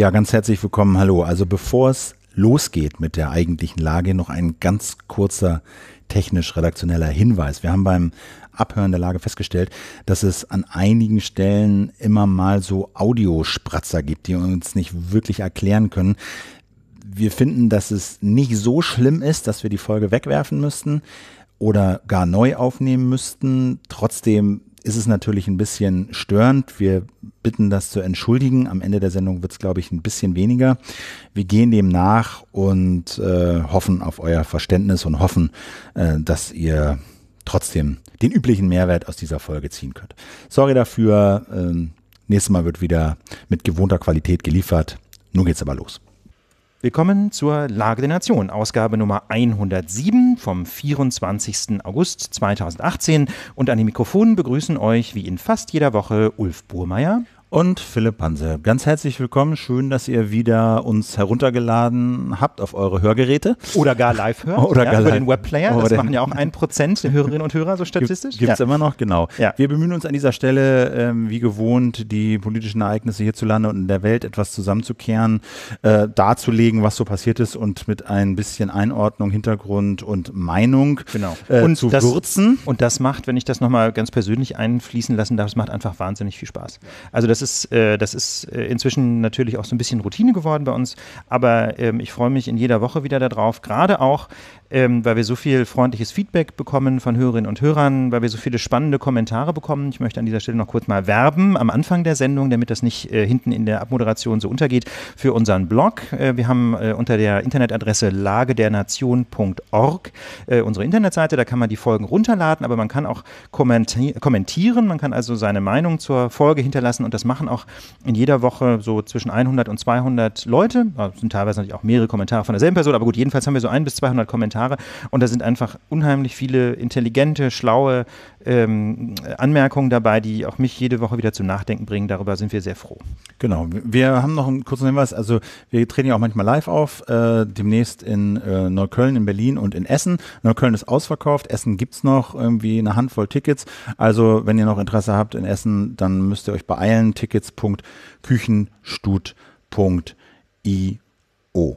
Ja, ganz herzlich willkommen. Hallo. Also bevor es losgeht mit der eigentlichen Lage, noch ein ganz kurzer technisch-redaktioneller Hinweis. Wir haben beim Abhören der Lage festgestellt, dass es an einigen Stellen immer mal so Audiospratzer gibt, die uns nicht wirklich erklären können. Wir finden, dass es nicht so schlimm ist, dass wir die Folge wegwerfen müssten oder gar neu aufnehmen müssten. Trotzdem ist es natürlich ein bisschen störend. Wir bitten das zu entschuldigen. Am Ende der Sendung wird es, glaube ich, ein bisschen weniger. Wir gehen dem nach und äh, hoffen auf euer Verständnis und hoffen, äh, dass ihr trotzdem den üblichen Mehrwert aus dieser Folge ziehen könnt. Sorry dafür. Ähm, nächstes Mal wird wieder mit gewohnter Qualität geliefert. Nun geht's aber los. Willkommen zur Lage der Nation, Ausgabe Nummer 107 vom 24. August 2018. Und an den Mikrofonen begrüßen euch wie in fast jeder Woche Ulf Burmeier und Philipp Panse. Ganz herzlich willkommen. Schön, dass ihr wieder uns heruntergeladen habt auf eure Hörgeräte. Oder gar live hört. Oder ja, gar über live. den Webplayer. Oder das machen ja auch ein Prozent der Hörerinnen und Hörer, so statistisch. Gibt es ja. immer noch, genau. Ja. Wir bemühen uns an dieser Stelle, ähm, wie gewohnt, die politischen Ereignisse hierzulande und in der Welt etwas zusammenzukehren, äh, darzulegen, was so passiert ist und mit ein bisschen Einordnung, Hintergrund und Meinung genau. äh, und zu das, würzen. Und das macht, wenn ich das nochmal ganz persönlich einfließen lassen darf, es macht einfach wahnsinnig viel Spaß. Also das das ist, äh, das ist äh, inzwischen natürlich auch so ein bisschen Routine geworden bei uns. Aber ähm, ich freue mich in jeder Woche wieder darauf, gerade auch, ähm, weil wir so viel freundliches Feedback bekommen von Hörerinnen und Hörern, weil wir so viele spannende Kommentare bekommen. Ich möchte an dieser Stelle noch kurz mal werben am Anfang der Sendung, damit das nicht äh, hinten in der Abmoderation so untergeht, für unseren Blog. Äh, wir haben äh, unter der Internetadresse lagedernation.org äh, unsere Internetseite, da kann man die Folgen runterladen, aber man kann auch kommenti kommentieren, man kann also seine Meinung zur Folge hinterlassen und das machen auch in jeder Woche so zwischen 100 und 200 Leute. Da sind teilweise natürlich auch mehrere Kommentare von derselben Person, aber gut, jedenfalls haben wir so ein bis 200 Kommentare Kommentare. Und da sind einfach unheimlich viele intelligente, schlaue ähm, Anmerkungen dabei, die auch mich jede Woche wieder zum Nachdenken bringen. Darüber sind wir sehr froh. Genau. Wir haben noch einen kurzen Hinweis. Also wir treten ja auch manchmal live auf, äh, demnächst in äh, Neukölln, in Berlin und in Essen. Neukölln ist ausverkauft, Essen gibt es noch irgendwie eine Handvoll Tickets. Also wenn ihr noch Interesse habt in Essen, dann müsst ihr euch beeilen. Tickets.küchenstut.io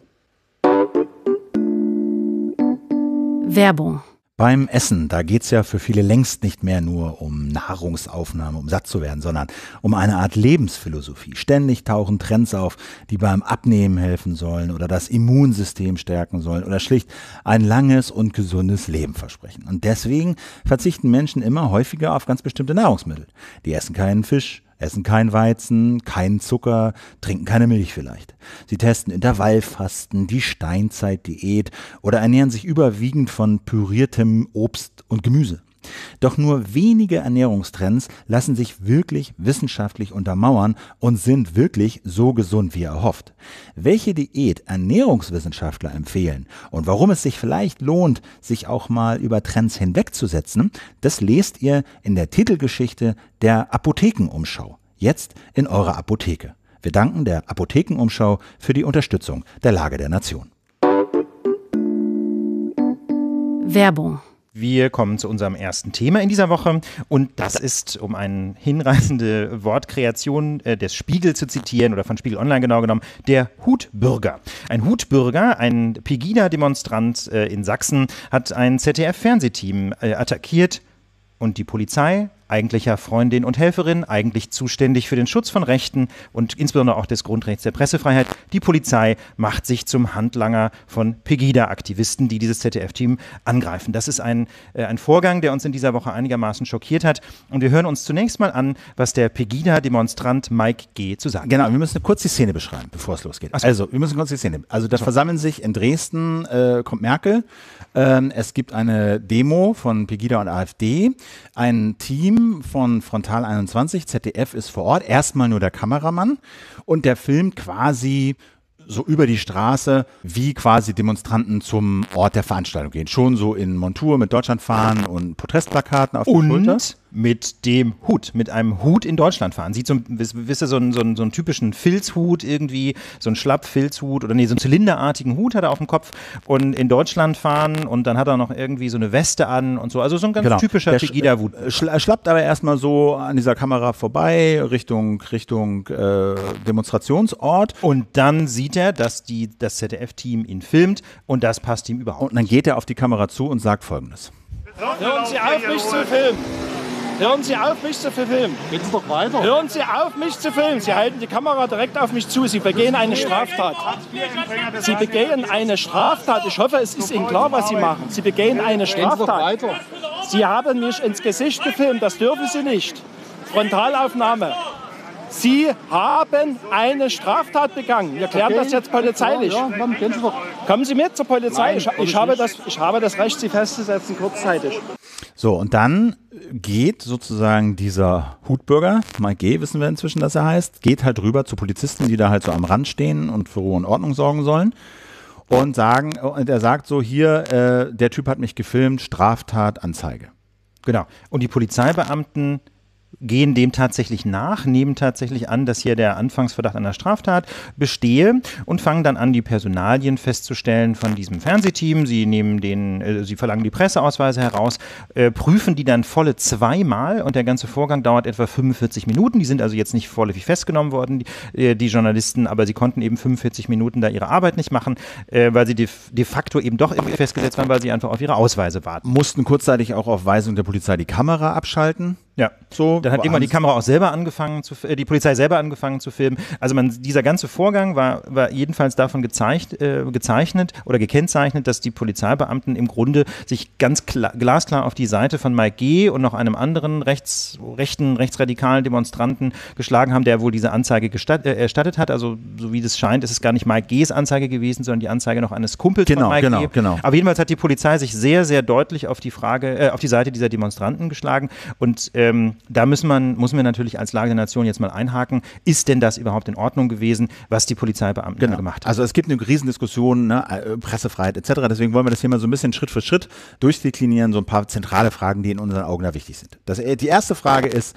Werbung. Beim Essen, da geht es ja für viele längst nicht mehr nur um Nahrungsaufnahme, um satt zu werden, sondern um eine Art Lebensphilosophie. Ständig tauchen Trends auf, die beim Abnehmen helfen sollen oder das Immunsystem stärken sollen oder schlicht ein langes und gesundes Leben versprechen. Und deswegen verzichten Menschen immer häufiger auf ganz bestimmte Nahrungsmittel. Die essen keinen Fisch, essen kein Weizen, keinen Zucker, trinken keine Milch vielleicht. Sie testen Intervallfasten, die Steinzeitdiät oder ernähren sich überwiegend von püriertem Obst und Gemüse. Doch nur wenige Ernährungstrends lassen sich wirklich wissenschaftlich untermauern und sind wirklich so gesund wie erhofft. Welche Diät Ernährungswissenschaftler empfehlen und warum es sich vielleicht lohnt, sich auch mal über Trends hinwegzusetzen, das lest ihr in der Titelgeschichte der Apothekenumschau. Jetzt in eurer Apotheke. Wir danken der Apothekenumschau für die Unterstützung der Lage der Nation. Werbung wir kommen zu unserem ersten Thema in dieser Woche und das ist, um eine hinreißende Wortkreation äh, des Spiegel zu zitieren oder von Spiegel Online genau genommen, der Hutbürger. Ein Hutbürger, ein Pegida-Demonstrant äh, in Sachsen, hat ein ZDF-Fernsehteam äh, attackiert und die Polizei eigentlicher Freundin und Helferin, eigentlich zuständig für den Schutz von Rechten und insbesondere auch des Grundrechts der Pressefreiheit. Die Polizei macht sich zum Handlanger von Pegida-Aktivisten, die dieses ZDF-Team angreifen. Das ist ein, äh, ein Vorgang, der uns in dieser Woche einigermaßen schockiert hat. Und wir hören uns zunächst mal an, was der Pegida-Demonstrant Mike G. zu sagen genau, hat. Genau, wir müssen kurz die Szene beschreiben, bevor es losgeht. So. Also, wir müssen kurz die Szene. Also, da so. versammeln sich in Dresden, äh, kommt Merkel. Ähm, es gibt eine Demo von Pegida und AfD. Ein Team Team von Frontal 21, ZDF ist vor Ort, erstmal nur der Kameramann und der filmt quasi so über die Straße, wie quasi Demonstranten zum Ort der Veranstaltung gehen. Schon so in Montur mit Deutschland fahren und Protestplakaten auf und der Schulter. Mit dem Hut, mit einem Hut in Deutschland fahren. Sieht so, wisst ihr, so einen, so, so einen typischen Filzhut irgendwie, so einen Schlappfilzhut oder nee, so einen zylinderartigen Hut hat er auf dem Kopf und in Deutschland fahren und dann hat er noch irgendwie so eine Weste an und so. Also so ein ganz genau. typischer Pegida-Hut. Äh, schl schlappt aber erstmal so an dieser Kamera vorbei Richtung, Richtung äh, Demonstrationsort. Und dann sieht sieht er, dass die, das ZDF-Team ihn filmt und das passt ihm überhaupt. Und dann geht er auf die Kamera zu und sagt Folgendes. Hören Sie auf, mich zu filmen. Hören Sie auf, mich zu filmen! Geht's doch weiter. Hören Sie auf, mich zu filmen. Sie halten die Kamera direkt auf mich zu. Sie begehen eine Straftat. Sie begehen eine Straftat. Ich hoffe, es ist Ihnen klar, was Sie machen. Sie begehen eine Straftat. Sie haben mich ins Gesicht gefilmt. Das dürfen Sie nicht. Frontalaufnahme. Sie haben eine Straftat begangen. Wir klären okay. das jetzt polizeilich. Ja, ja. Kommen Sie mit zur Polizei. Nein, ich, ich habe das, ich habe das Recht, Sie festzusetzen, kurzzeitig. So, und dann geht sozusagen dieser Hutbürger, Mike G., wissen wir inzwischen, dass er heißt, geht halt rüber zu Polizisten, die da halt so am Rand stehen und für Ruhe und Ordnung sorgen sollen und sagen, und er sagt so, hier, äh, der Typ hat mich gefilmt, Straftat, Anzeige. Genau. Und die Polizeibeamten gehen dem tatsächlich nach, nehmen tatsächlich an, dass hier der Anfangsverdacht einer Straftat bestehe und fangen dann an, die Personalien festzustellen von diesem Fernsehteam. Sie nehmen den, äh, sie verlangen die Presseausweise heraus, äh, prüfen die dann volle zweimal und der ganze Vorgang dauert etwa 45 Minuten. Die sind also jetzt nicht vorläufig festgenommen worden, die, äh, die Journalisten, aber sie konnten eben 45 Minuten da ihre Arbeit nicht machen, äh, weil sie de, de facto eben doch irgendwie festgesetzt waren, weil sie einfach auf ihre Ausweise warten. Mussten kurzzeitig auch auf Weisung der Polizei die Kamera abschalten. Ja, so. Dann hat irgendwann die Kamera auch selber angefangen zu, äh, die Polizei selber angefangen zu filmen. Also man, dieser ganze Vorgang war, war jedenfalls davon gezeigt, äh, gezeichnet oder gekennzeichnet, dass die Polizeibeamten im Grunde sich ganz klar, glasklar auf die Seite von Mike G. und noch einem anderen rechts, rechten, rechtsradikalen Demonstranten geschlagen haben, der wohl diese Anzeige gestatt, äh, erstattet hat. Also so wie das scheint, ist es gar nicht Mike G.s Anzeige gewesen, sondern die Anzeige noch eines Kumpels genau, von Mike genau, G. Genau. Aber jedenfalls hat die Polizei sich sehr, sehr deutlich auf die Frage, äh, auf die Seite dieser Demonstranten geschlagen und äh, ähm, da müssen man, muss man natürlich als Lage der Nation jetzt mal einhaken, ist denn das überhaupt in Ordnung gewesen, was die Polizeibeamten genau. gemacht haben? Also es gibt eine Riesendiskussion, ne, äh, Pressefreiheit etc. Deswegen wollen wir das hier mal so ein bisschen Schritt für Schritt durchdeklinieren, so ein paar zentrale Fragen, die in unseren Augen da wichtig sind. Das, äh, die erste Frage ist,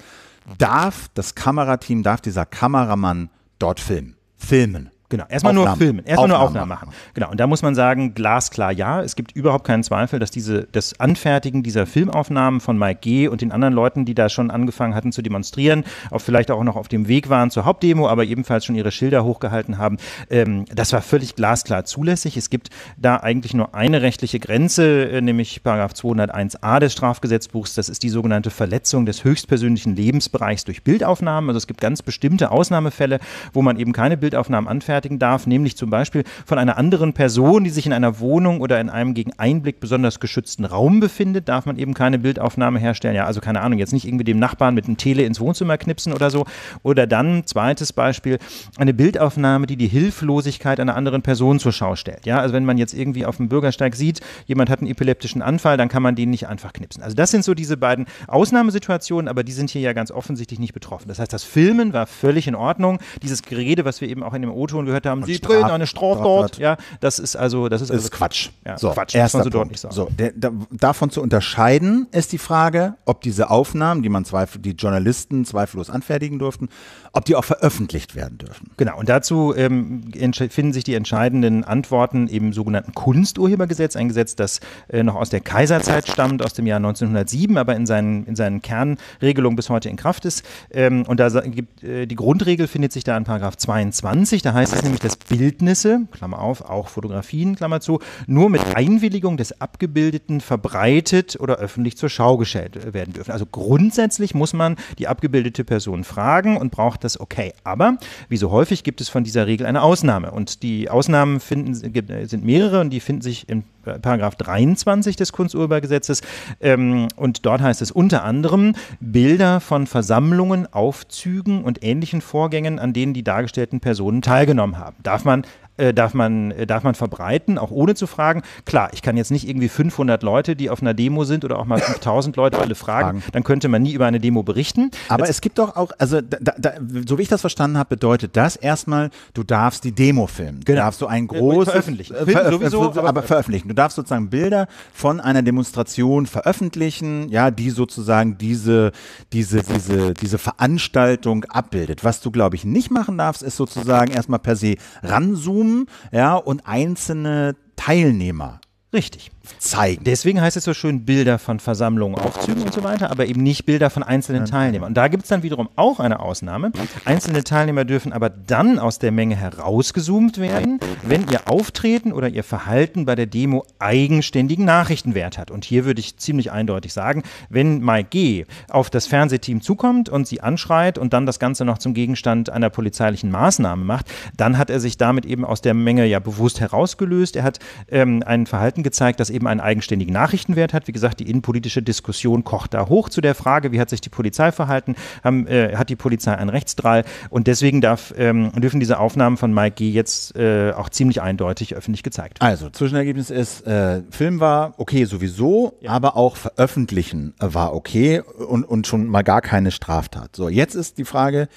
darf das Kamerateam, darf dieser Kameramann dort filmen? Filmen. Genau, erstmal nur filmen, erstmal nur Aufnahmen machen. Genau, und da muss man sagen, glasklar ja, es gibt überhaupt keinen Zweifel, dass diese, das Anfertigen dieser Filmaufnahmen von Mike G. und den anderen Leuten, die da schon angefangen hatten zu demonstrieren, auch vielleicht auch noch auf dem Weg waren zur Hauptdemo, aber ebenfalls schon ihre Schilder hochgehalten haben, ähm, das war völlig glasklar zulässig. Es gibt da eigentlich nur eine rechtliche Grenze, äh, nämlich Paragraph 201a des Strafgesetzbuchs, das ist die sogenannte Verletzung des höchstpersönlichen Lebensbereichs durch Bildaufnahmen. Also es gibt ganz bestimmte Ausnahmefälle, wo man eben keine Bildaufnahmen anfertigt anfertigen darf, nämlich zum Beispiel von einer anderen Person, die sich in einer Wohnung oder in einem gegen Einblick besonders geschützten Raum befindet, darf man eben keine Bildaufnahme herstellen. Ja, also keine Ahnung, jetzt nicht irgendwie dem Nachbarn mit einem Tele ins Wohnzimmer knipsen oder so. Oder dann, zweites Beispiel, eine Bildaufnahme, die die Hilflosigkeit einer anderen Person zur Schau stellt. Ja, also wenn man jetzt irgendwie auf dem Bürgersteig sieht, jemand hat einen epileptischen Anfall, dann kann man den nicht einfach knipsen. Also das sind so diese beiden Ausnahmesituationen, aber die sind hier ja ganz offensichtlich nicht betroffen. Das heißt, das Filmen war völlig in Ordnung. Dieses Gerede, was wir eben auch in dem O-Ton gehört haben, und sie drehen eine Straftat. Ja, das ist also, das ist, also Quatsch. Ja, so, Quatsch, erster man so Punkt. deutlich sagen. So, der, der, davon zu unterscheiden ist die Frage, ob diese Aufnahmen, die man zweifel, die Journalisten zweifellos anfertigen durften, ob die auch veröffentlicht werden dürfen. Genau, und dazu ähm, finden sich die entscheidenden Antworten im sogenannten Kunsturhebergesetz, ein Gesetz, das äh, noch aus der Kaiserzeit stammt, aus dem Jahr 1907, aber in seinen, in seinen Kernregelungen bis heute in Kraft ist. Ähm, und da gibt, äh, die Grundregel findet sich da in Paragraph 22, da heißt es, es nämlich, dass Bildnisse, Klammer auf, auch Fotografien, Klammer zu, nur mit Einwilligung des Abgebildeten verbreitet oder öffentlich zur Schau gestellt werden dürfen. Also grundsätzlich muss man die abgebildete Person fragen und braucht das okay. Aber wie so häufig gibt es von dieser Regel eine Ausnahme. Und die Ausnahmen finden, äh, äh, sind mehrere und die finden sich in Paragraph 23 des Kunsturhebergesetzes. Ähm, und dort heißt es unter anderem, Bilder von Versammlungen, Aufzügen und ähnlichen Vorgängen, an denen die dargestellten Personen teilgenommen haben, darf man äh, darf, man, äh, darf man verbreiten, auch ohne zu fragen. Klar, ich kann jetzt nicht irgendwie 500 Leute, die auf einer Demo sind oder auch mal 5000 Leute alle fragen, dann könnte man nie über eine Demo berichten. Aber das es gibt doch auch, also da, da, so wie ich das verstanden habe, bedeutet das erstmal, du darfst die Demo filmen. Genau. Darfst du einen äh, großen... Veröffentlichen. Äh, ver sowieso, ver aber veröffentlichen. Du darfst sozusagen Bilder von einer Demonstration veröffentlichen, ja, die sozusagen diese, diese, diese, diese Veranstaltung abbildet. Was du, glaube ich, nicht machen darfst, ist sozusagen erstmal per se ranzoomen Zoom, ja, und einzelne Teilnehmer. Richtig zeigen. Deswegen heißt es so schön Bilder von Versammlungen, Aufzügen und so weiter, aber eben nicht Bilder von einzelnen Teilnehmern. Und da gibt es dann wiederum auch eine Ausnahme. Einzelne Teilnehmer dürfen aber dann aus der Menge herausgezoomt werden, wenn ihr Auftreten oder ihr Verhalten bei der Demo eigenständigen Nachrichtenwert hat. Und hier würde ich ziemlich eindeutig sagen, wenn Mike G. auf das Fernsehteam zukommt und sie anschreit und dann das Ganze noch zum Gegenstand einer polizeilichen Maßnahme macht, dann hat er sich damit eben aus der Menge ja bewusst herausgelöst. Er hat ähm, ein Verhalten gezeigt, das eben eben einen eigenständigen Nachrichtenwert hat. Wie gesagt, die innenpolitische Diskussion kocht da hoch zu der Frage, wie hat sich die Polizei verhalten, haben, ähm, äh, hat die Polizei einen Rechtsdrall und deswegen darf, ähm, dürfen diese Aufnahmen von Mike G jetzt äh, auch ziemlich eindeutig öffentlich gezeigt werden. Also, Zwischenergebnis ist, äh, Film war okay sowieso, ja. aber auch veröffentlichen war okay und, und schon mal gar keine Straftat. So, jetzt ist die Frage,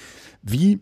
wie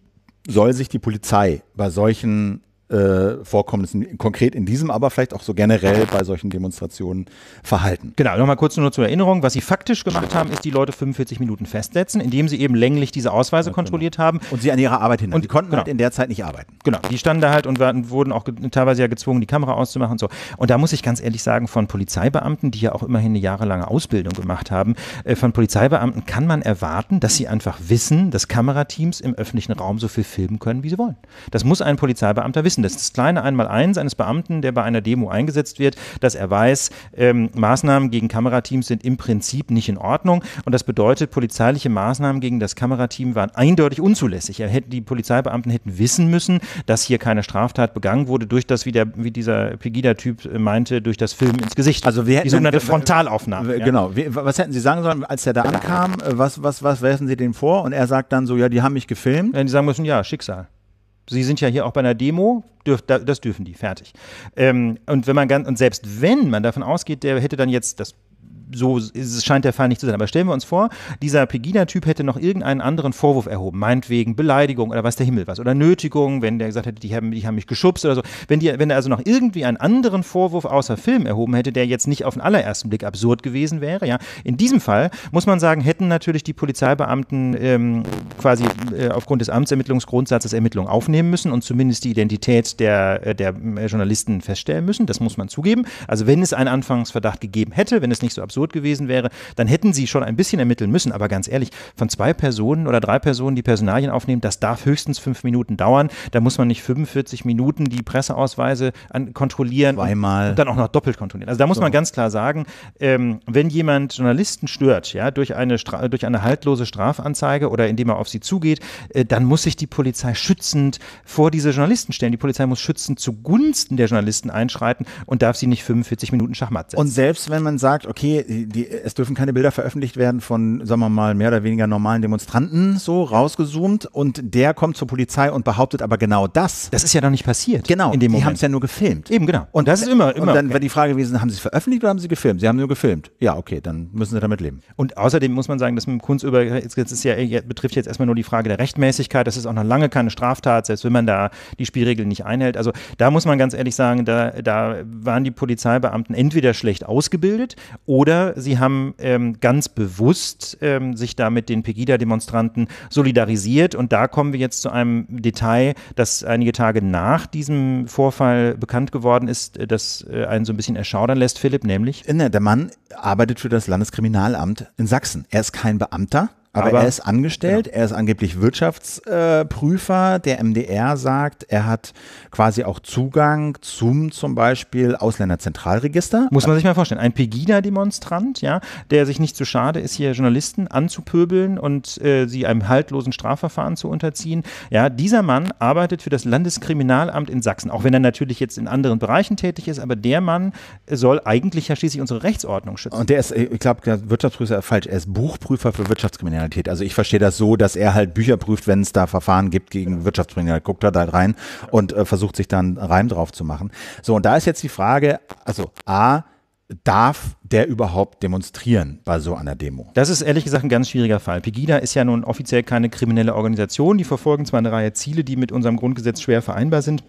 soll sich die Polizei bei solchen äh, Vorkommnissen, konkret in diesem, aber vielleicht auch so generell bei solchen Demonstrationen verhalten. Genau, nochmal kurz nur zur Erinnerung, was sie faktisch gemacht haben, ist die Leute 45 Minuten festsetzen, indem sie eben länglich diese Ausweise ja, genau. kontrolliert haben. Und sie an ihrer Arbeit hindern. Und die konnten genau. halt in der Zeit nicht arbeiten. Genau, die standen da halt und werden, wurden auch teilweise ja gezwungen, die Kamera auszumachen und so. Und da muss ich ganz ehrlich sagen, von Polizeibeamten, die ja auch immerhin eine jahrelange Ausbildung gemacht haben, äh, von Polizeibeamten kann man erwarten, dass sie einfach wissen, dass Kamerateams im öffentlichen Raum so viel filmen können, wie sie wollen. Das muss ein Polizeibeamter wissen wissen, das ist das kleine Einmaleins eines Beamten, der bei einer Demo eingesetzt wird, dass er weiß, ähm, Maßnahmen gegen Kamerateams sind im Prinzip nicht in Ordnung. Und das bedeutet, polizeiliche Maßnahmen gegen das Kamerateam waren eindeutig unzulässig. Er hätte, die Polizeibeamten hätten wissen müssen, dass hier keine Straftat begangen wurde, durch das, wie, der, wie dieser Pegida-Typ äh, meinte, durch das Filmen ins Gesicht. Also wir hätten, die sogenannte äh, äh, Frontalaufnahme. Genau. Ja. Was hätten Sie sagen sollen, als er da ankam? Was, was, was werfen Sie dem vor? Und er sagt dann so, ja, die haben mich gefilmt. Ja, die sagen müssen, ja, Schicksal. Sie sind ja hier auch bei einer Demo, dürf, das dürfen die, fertig. Ähm, und wenn man und selbst wenn man davon ausgeht, der hätte dann jetzt, das so ist, scheint der Fall nicht zu sein. Aber stellen wir uns vor, dieser Pegida-Typ hätte noch irgendeinen anderen Vorwurf erhoben, meinetwegen Beleidigung oder was der Himmel was, oder Nötigung, wenn der gesagt hätte, die haben, die haben mich geschubst oder so. Wenn, die, wenn er also noch irgendwie einen anderen Vorwurf außer Film erhoben hätte, der jetzt nicht auf den allerersten Blick absurd gewesen wäre, ja. In diesem Fall muss man sagen, hätten natürlich die Polizeibeamten ähm, quasi äh, aufgrund des Amtsermittlungsgrundsatzes Ermittlungen aufnehmen müssen und zumindest die Identität der, äh, der äh, Journalisten feststellen müssen. Das muss man zugeben. Also wenn es einen Anfangsverdacht gegeben hätte, wenn es nicht so absurd absurd gewesen wäre, dann hätten sie schon ein bisschen ermitteln müssen. Aber ganz ehrlich, von zwei Personen oder drei Personen, die Personalien aufnehmen, das darf höchstens fünf Minuten dauern. Da muss man nicht 45 Minuten die Presseausweise an, kontrollieren. Zweimal. Und dann auch noch doppelt kontrollieren. Also da muss so. man ganz klar sagen, ähm, wenn jemand Journalisten stört, ja, durch eine, durch eine haltlose Strafanzeige oder indem er auf sie zugeht, äh, dann muss sich die Polizei schützend vor diese Journalisten stellen. Die Polizei muss schützend zugunsten der Journalisten einschreiten und darf sie nicht 45 Minuten Schachmatt setzen. Und selbst wenn man sagt, okay, die, es dürfen keine Bilder veröffentlicht werden von, sagen wir mal, mehr oder weniger normalen Demonstranten, so rausgezoomt. Und der kommt zur Polizei und behauptet aber genau das. Das ist ja noch nicht passiert. Genau, in dem die haben es ja nur gefilmt. Eben, genau. Und das ist immer, immer. Und dann okay. wäre die Frage gewesen, haben sie es veröffentlicht oder haben sie gefilmt? Sie haben nur gefilmt. Ja, okay, dann müssen sie damit leben. Und außerdem muss man sagen, das mit dem Kunstübergriff ist ja, betrifft jetzt erstmal nur die Frage der Rechtmäßigkeit. Das ist auch noch lange keine Straftat, selbst wenn man da die Spielregeln nicht einhält. Also da muss man ganz ehrlich sagen, da, da waren die Polizeibeamten entweder schlecht ausgebildet oder Pegida. Sie haben ähm, ganz bewusst ähm, sich da mit den Pegida-Demonstranten solidarisiert. Und da kommen wir jetzt zu einem Detail, das einige Tage nach diesem Vorfall bekannt geworden ist, äh, das äh, einen so ein bisschen erschaudern lässt, Philipp, nämlich. Äh, ne, der Mann arbeitet für das Landeskriminalamt in Sachsen. Er ist kein Beamter. Aber, aber er ist angestellt, genau. er ist angeblich Wirtschaftsprüfer. Der MDR sagt, er hat quasi auch Zugang zum zum Beispiel Ausländerzentralregister. Muss man sich mal vorstellen, ein Pegida-Demonstrant, ja, der sich nicht zu so schade ist, hier Journalisten anzupöbeln und äh, sie einem haltlosen Strafverfahren zu unterziehen. Ja, dieser Mann arbeitet für das Landeskriminalamt in Sachsen, auch wenn er natürlich jetzt in anderen Bereichen tätig ist, aber der Mann soll eigentlich ja schließlich unsere Rechtsordnung schützen. Und der ist, äh, ich glaube, Wirtschaftsprüfer falsch, er ist Buchprüfer für Wirtschaftskriminalität. Wirtschaftskriminalität. Also ich verstehe das so, dass er halt Bücher prüft, wenn es da Verfahren gibt gegen Wirtschaftskriminalität, guckt er da rein und äh, versucht sich dann Reim drauf zu machen. So, und da ist jetzt die Frage, also A, darf der überhaupt demonstrieren bei so einer Demo? Das ist ehrlich gesagt ein ganz schwieriger Fall. Pegida ist ja nun offiziell keine kriminelle Organisation. Die verfolgen zwar eine Reihe Ziele, die mit unserem Grundgesetz schwer vereinbar sind.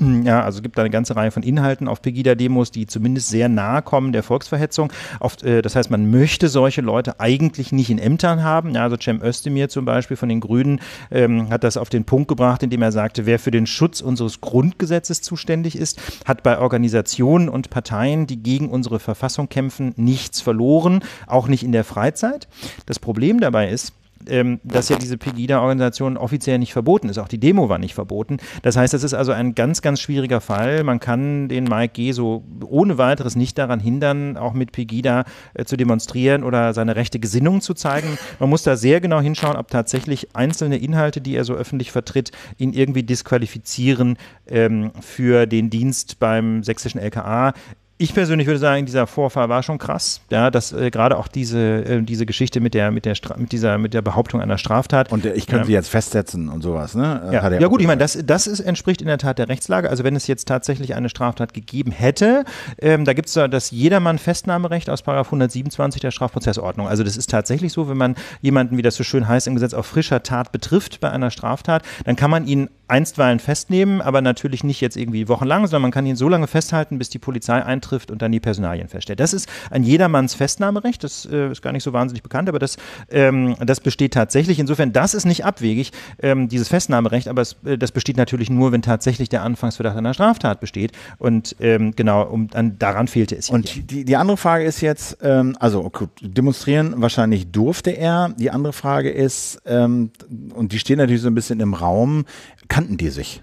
Ja, also es gibt da eine ganze Reihe von Inhalten auf Pegida-Demos, die zumindest sehr nahe kommen der Volksverhetzung. Oft, äh, das heißt, man möchte solche Leute eigentlich nicht in Ämtern haben. Ja, also Cem Özdemir zum Beispiel von den Grünen ähm, hat das auf den Punkt gebracht, indem er sagte, wer für den Schutz unseres Grundgesetzes zuständig ist, hat bei Organisationen und Parteien, die gegen unsere Verfassung kämpfen, nichts verloren, auch nicht in der Freizeit. Das Problem dabei ist, ähm, dass ja diese Pegida-Organisation offiziell nicht verboten ist. Auch die Demo war nicht verboten. Das heißt, das ist also ein ganz, ganz schwieriger Fall. Man kann den Mike G. so ohne weiteres nicht daran hindern, auch mit Pegida äh, zu demonstrieren oder seine rechte Gesinnung zu zeigen. Man muss da sehr genau hinschauen, ob tatsächlich einzelne Inhalte, die er so öffentlich vertritt, ihn irgendwie disqualifizieren ähm, für den Dienst beim sächsischen LKA ich persönlich würde sagen, dieser Vorfall war schon krass. Ja, dass äh, gerade auch diese, äh, diese Geschichte mit der, mit der, mit dieser, mit der Behauptung einer Straftat. Und äh, ich könnte ähm, sie jetzt festsetzen und sowas, ne? Äh, ja, ja gut, ich meine, das, das ist, entspricht in der Tat der Rechtslage. Also wenn es jetzt tatsächlich eine Straftat gegeben hätte, ähm, da gibt es das Jedermann-Festnahmerecht aus 127 der Strafprozessordnung. Also das ist tatsächlich so, wenn man jemanden, wie das so schön heißt, im Gesetz auf frischer Tat betrifft bei einer Straftat, dann kann man ihn einstweilen festnehmen, aber natürlich nicht jetzt irgendwie wochenlang, sondern man kann ihn so lange festhalten, bis die Polizei eintritt trifft und dann die Personalien feststellt. Das ist ein jedermanns Festnahmerecht, das äh, ist gar nicht so wahnsinnig bekannt, aber das, ähm, das besteht tatsächlich. Insofern, das ist nicht abwegig, ähm, dieses Festnahmerecht, aber es, äh, das besteht natürlich nur, wenn tatsächlich der Anfangsverdacht einer Straftat besteht. Und ähm, genau, um, an, daran fehlte es. Und hier. Die, die andere Frage ist jetzt, ähm, also gut, demonstrieren wahrscheinlich durfte er. Die andere Frage ist, ähm, und die stehen natürlich so ein bisschen im Raum, kannten die sich?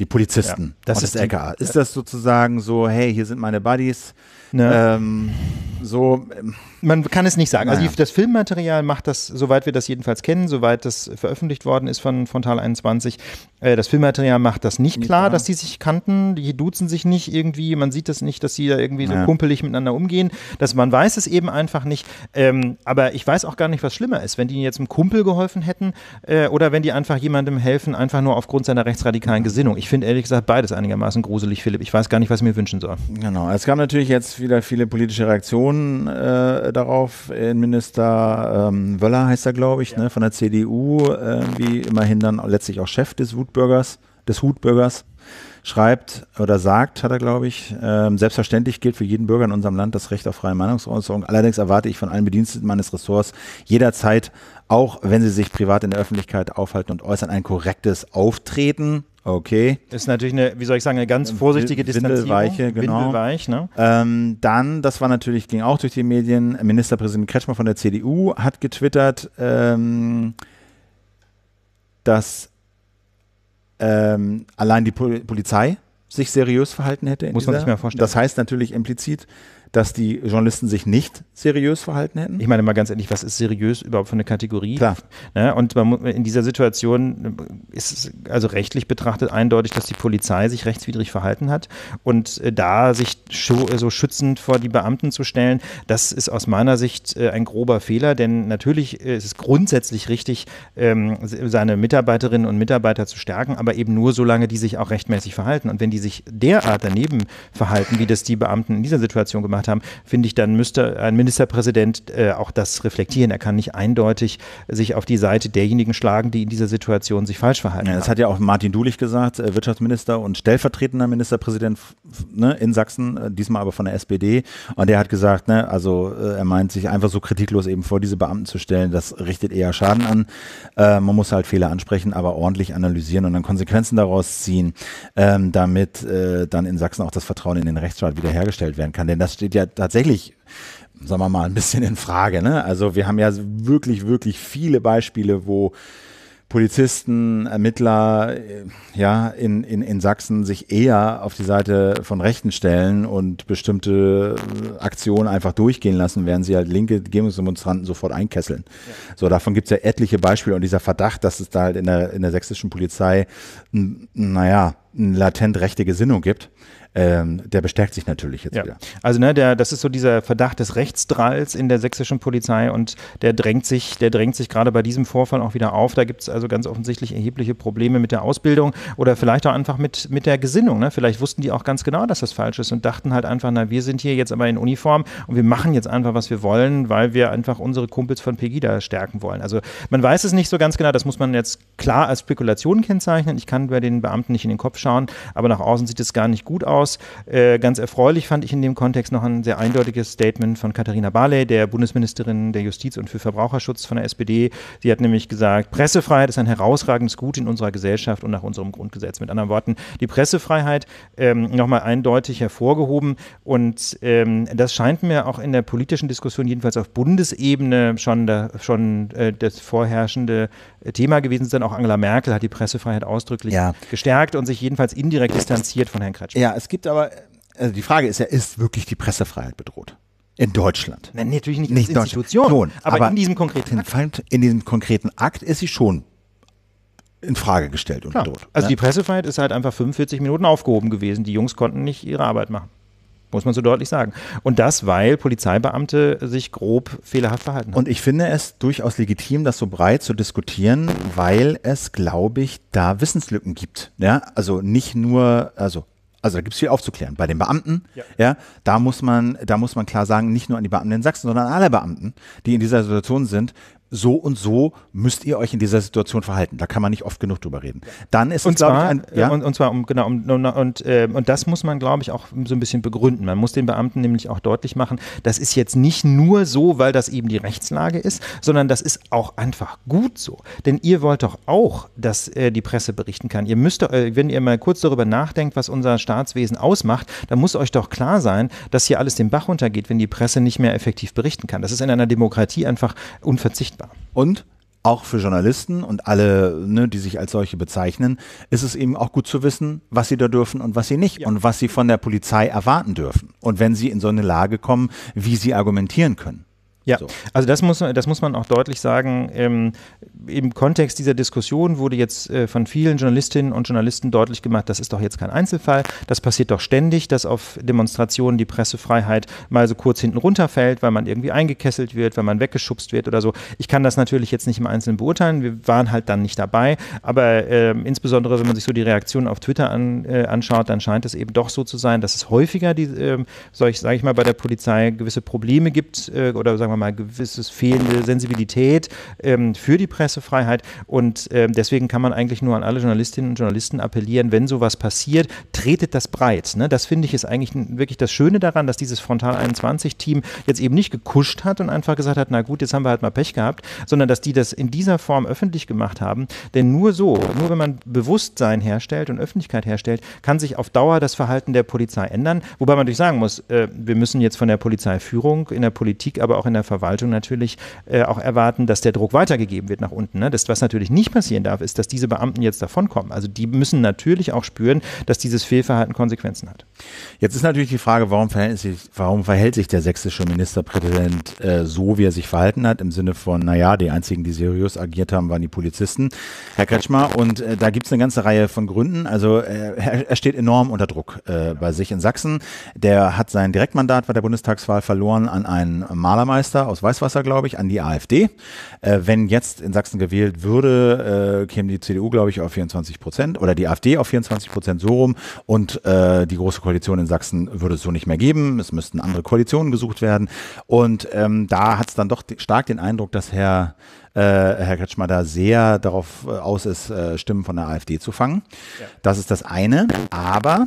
die Polizisten ja, das ist das LKA. ist das sozusagen so, hey, hier sind meine Buddies? Ne? Ähm, so. Ähm, Man kann es nicht sagen. Also naja. Also das Filmmaterial macht das, soweit wir das jedenfalls kennen, soweit das veröffentlicht worden ist von Frontal 21, äh, das Filmmaterial macht das nicht klar, ja. dass die sich kannten, die duzen sich nicht irgendwie, man sieht das nicht, dass sie da irgendwie so kumpelig miteinander umgehen. Das, man weiß es eben einfach nicht. Ähm, aber ich weiß auch gar nicht, was schlimmer ist, wenn die jetzt einem Kumpel geholfen hätten äh, oder wenn die einfach jemandem helfen, einfach nur aufgrund seiner rechtsradikalen Gesinnung. Ich finde ehrlich gesagt beides einigermaßen gruselig, Philipp. Ich weiß gar nicht, was ich mir wünschen soll. Genau. Es gab natürlich jetzt wieder viele politische Reaktionen äh, darauf. Innenminister ähm, Wöller heißt er, glaube ich, ja. ne, von der CDU, äh, wie immerhin dann letztlich auch Chef des WUT Hutburgers, des Hutbürgers schreibt oder sagt, hat er, glaube ich, äh, selbstverständlich gilt für jeden Bürger in unserem Land das Recht auf freie Meinungsäußerung. Allerdings erwarte ich von allen Bediensteten meines Ressorts jederzeit, auch wenn sie sich privat in der Öffentlichkeit aufhalten und äußern, ein korrektes Auftreten. Okay. Ist natürlich eine, wie soll ich sagen, eine ganz vorsichtige Distanzierung. Windelweiche, genau. Windelweich, ne? Ähm, dann, das war natürlich, ging auch durch die Medien, Ministerpräsident Kretschmer von der CDU hat getwittert, ähm, dass ähm, allein die Polizei sich seriös verhalten hätte. Muss man sich mal vorstellen. Das heißt natürlich implizit, dass die Journalisten sich nicht seriös verhalten hätten? Ich meine mal ganz ehrlich, was ist seriös überhaupt für eine Kategorie? Klar. Ne? Und man, in dieser Situation äh, ist es also rechtlich betrachtet eindeutig, dass die Polizei sich rechtswidrig verhalten hat. Und äh, da sich äh, so schützend vor die Beamten zu stellen, das ist aus meiner Sicht ein grober Fehler, denn natürlich ist es grundsätzlich richtig, ähm, seine Mitarbeiterinnen und Mitarbeiter zu stärken, aber eben nur solange die sich auch rechtmäßig verhalten. Und wenn die sich derart daneben verhalten, wie das die Beamten in dieser Situation gemacht haben, gemacht haben, finde ich, dann müsste ein Ministerpräsident äh, auch das reflektieren. Er kann nicht eindeutig sich auf die Seite derjenigen schlagen, die in dieser Situation sich falsch verhalten. Ja, das haben. hat ja auch Martin Dulich gesagt, äh, Wirtschaftsminister und stellvertretender Ministerpräsident ne, in Sachsen, äh, diesmal aber von der SPD. Und der hat gesagt, ne, also äh, er meint, sich einfach so kritiklos eben vor diese Beamten zu stellen, das richtet eher Schaden an. Äh, man muss halt Fehler ansprechen, aber ordentlich analysieren und dann Konsequenzen daraus ziehen, ähm, damit äh, dann in Sachsen auch das Vertrauen in den Rechtsstaat wiederhergestellt werden kann. Denn das steht steht ja tatsächlich sagen wir mal, ein bisschen in Frage. Ne? Also wir haben ja wirklich, wirklich viele Beispiele, wo Polizisten, Ermittler äh, ja, in, in, in Sachsen sich eher auf die Seite von Rechten stellen und bestimmte äh, Aktionen einfach durchgehen lassen, während sie halt linke Gegensdemonstranten sofort einkesseln. Ja. So, davon gibt es ja etliche Beispiele und dieser Verdacht, dass es da halt in der, in der sächsischen Polizei, naja, eine latent rechte Gesinnung gibt, ähm, der bestärkt sich natürlich jetzt ja. wieder. Also ne, der, das ist so dieser Verdacht des Rechtsdralls in der sächsischen Polizei und der drängt sich, der drängt sich gerade bei diesem Vorfall auch wieder auf. Da gibt es also ganz offensichtlich erhebliche Probleme mit der Ausbildung oder vielleicht auch einfach mit, mit der Gesinnung. Ne? Vielleicht wussten die auch ganz genau, dass das falsch ist und dachten halt einfach, na, wir sind hier jetzt aber in Uniform und wir machen jetzt einfach, was wir wollen, weil wir einfach unsere Kumpels von Pegida stärken wollen. Also man weiß es nicht so ganz genau, das muss man jetzt klar als Spekulation kennzeichnen. Ich kann bei den Beamten nicht in den Kopf schauen, aber nach außen sieht es gar nicht gut aus aus. Äh, ganz erfreulich fand ich in dem Kontext noch ein sehr eindeutiges Statement von Katharina Barley, der Bundesministerin der Justiz und für Verbraucherschutz von der SPD. Sie hat nämlich gesagt, Pressefreiheit ist ein herausragendes Gut in unserer Gesellschaft und nach unserem Grundgesetz. Mit anderen Worten, die Pressefreiheit ähm, nochmal eindeutig hervorgehoben. Und ähm, das scheint mir auch in der politischen Diskussion, jedenfalls auf Bundesebene, schon, da, schon äh, das vorherrschende Thema gewesen zu sein. Auch Angela Merkel hat die Pressefreiheit ausdrücklich ja. gestärkt und sich jedenfalls indirekt distanziert von Herrn Kretschmann. Ja, es gibt aber, äh, also die Frage ist ja, ist wirklich die Pressefreiheit bedroht? In Deutschland. Nein, natürlich nicht, nicht als Institution, Nun, aber, aber, in diesem konkreten Akt. In diesem konkreten Akt ist sie schon in Frage gestellt und bedroht. Also ne? die Pressefreiheit ist halt einfach 45 Minuten aufgehoben gewesen. Die Jungs konnten nicht ihre Arbeit machen. Muss man so deutlich sagen. Und das, weil Polizeibeamte sich grob fehlerhaft verhalten haben. Und ich finde es durchaus legitim, das so breit zu diskutieren, weil es, glaube ich, da Wissenslücken gibt. Ja, also nicht nur, also also da gibt es viel aufzuklären. Bei den Beamten, ja. ja. da muss man, da muss man klar sagen, nicht nur an die Beamten in Sachsen, sondern an alle Beamten, die in dieser Situation sind, so und so müsst ihr euch in dieser Situation verhalten. Da kann man nicht oft genug drüber reden. Dann ist und zwar, ich, ein, ja? Äh, und, und, zwar um genau um, um, und äh, und das muss man glaube ich auch so ein bisschen begründen. Man muss den Beamten nämlich auch deutlich machen, das ist jetzt nicht nur so, weil das eben die Rechtslage ist, sondern das ist auch einfach gut so. Denn ihr wollt doch auch, dass äh, die Presse berichten kann. Ihr müsst, äh, wenn ihr mal kurz darüber nachdenkt, was unser Staatswesen ausmacht, dann muss euch doch klar sein, dass hier alles den Bach runtergeht, wenn die Presse nicht mehr effektiv berichten kann. Das ist in einer Demokratie einfach unverzichtbar unverzichtbar. Und auch für Journalisten und alle, ne, die sich als solche bezeichnen, ist es eben auch gut zu wissen, was sie da dürfen und was sie nicht ja. und was sie von der Polizei erwarten dürfen. Und wenn sie in so eine Lage kommen, wie sie argumentieren können. Ja, so. also das muss, das muss man auch deutlich sagen. Ähm, Im Kontext dieser Diskussion wurde jetzt äh, von vielen Journalistinnen und Journalisten deutlich gemacht, das ist doch jetzt kein Einzelfall. Das passiert doch ständig, dass auf Demonstrationen die Pressefreiheit mal so kurz hinten runterfällt, weil man irgendwie eingekesselt wird, weil man weggeschubst wird oder so. Ich kann das natürlich jetzt nicht im Einzelnen beurteilen. Wir waren halt dann nicht dabei. Aber äh, insbesondere, wenn man sich so die Reaktionen auf Twitter an, äh, anschaut, dann scheint es eben doch so zu sein, dass es häufiger, äh, ähm, sage ich mal, bei der Polizei gewisse Probleme gibt äh, oder sagen sagen wir mal, gewisses fehlende Sensibilität ähm, für die Pressefreiheit. Und ähm, deswegen kann man eigentlich nur an alle Journalistinnen und Journalisten appellieren, wenn sowas passiert, tretet das breit. Ne? Das finde ich ist eigentlich wirklich das Schöne daran, dass dieses Frontal 21-Team jetzt eben nicht gekuscht hat und einfach gesagt hat, na gut, jetzt haben wir halt mal Pech gehabt, sondern dass die das in dieser Form öffentlich gemacht haben. Denn nur so, nur wenn man Bewusstsein herstellt und Öffentlichkeit herstellt, kann sich auf Dauer das Verhalten der Polizei ändern. Wobei man natürlich sagen muss, äh, wir müssen jetzt von der Polizeiführung in der Politik, aber auch in der der Verwaltung natürlich äh, auch erwarten, dass der Druck weitergegeben wird nach unten. Ne? Das, was natürlich nicht passieren darf, ist, dass diese Beamten jetzt davonkommen. Also die müssen natürlich auch spüren, dass dieses Fehlverhalten Konsequenzen hat. Jetzt ist natürlich die Frage, warum verhält sich, warum verhält sich der sächsische Ministerpräsident äh, so, wie er sich verhalten hat, im Sinne von, naja, die einzigen, die seriös agiert haben, waren die Polizisten, Herr Kretschmer. Und äh, da gibt es eine ganze Reihe von Gründen. Also äh, er, er steht enorm unter Druck äh, bei sich in Sachsen. Der hat sein Direktmandat bei der Bundestagswahl verloren an einen Malermeister. Förster aus Weißwasser, glaube ich, an die AfD. Äh, wenn jetzt in Sachsen gewählt würde, äh, käme die CDU, glaube ich, auf 24 Prozent oder die AfD auf 24 Prozent so rum und äh, die Große Koalition in Sachsen würde es so nicht mehr geben. Es müssten andere Koalitionen gesucht werden. Und ähm, da hat es dann doch stark den Eindruck, dass Herr äh, Herr Kretschmer da sehr darauf äh, aus ist, äh, Stimmen von der AfD zu fangen. Ja. Das ist das eine. Aber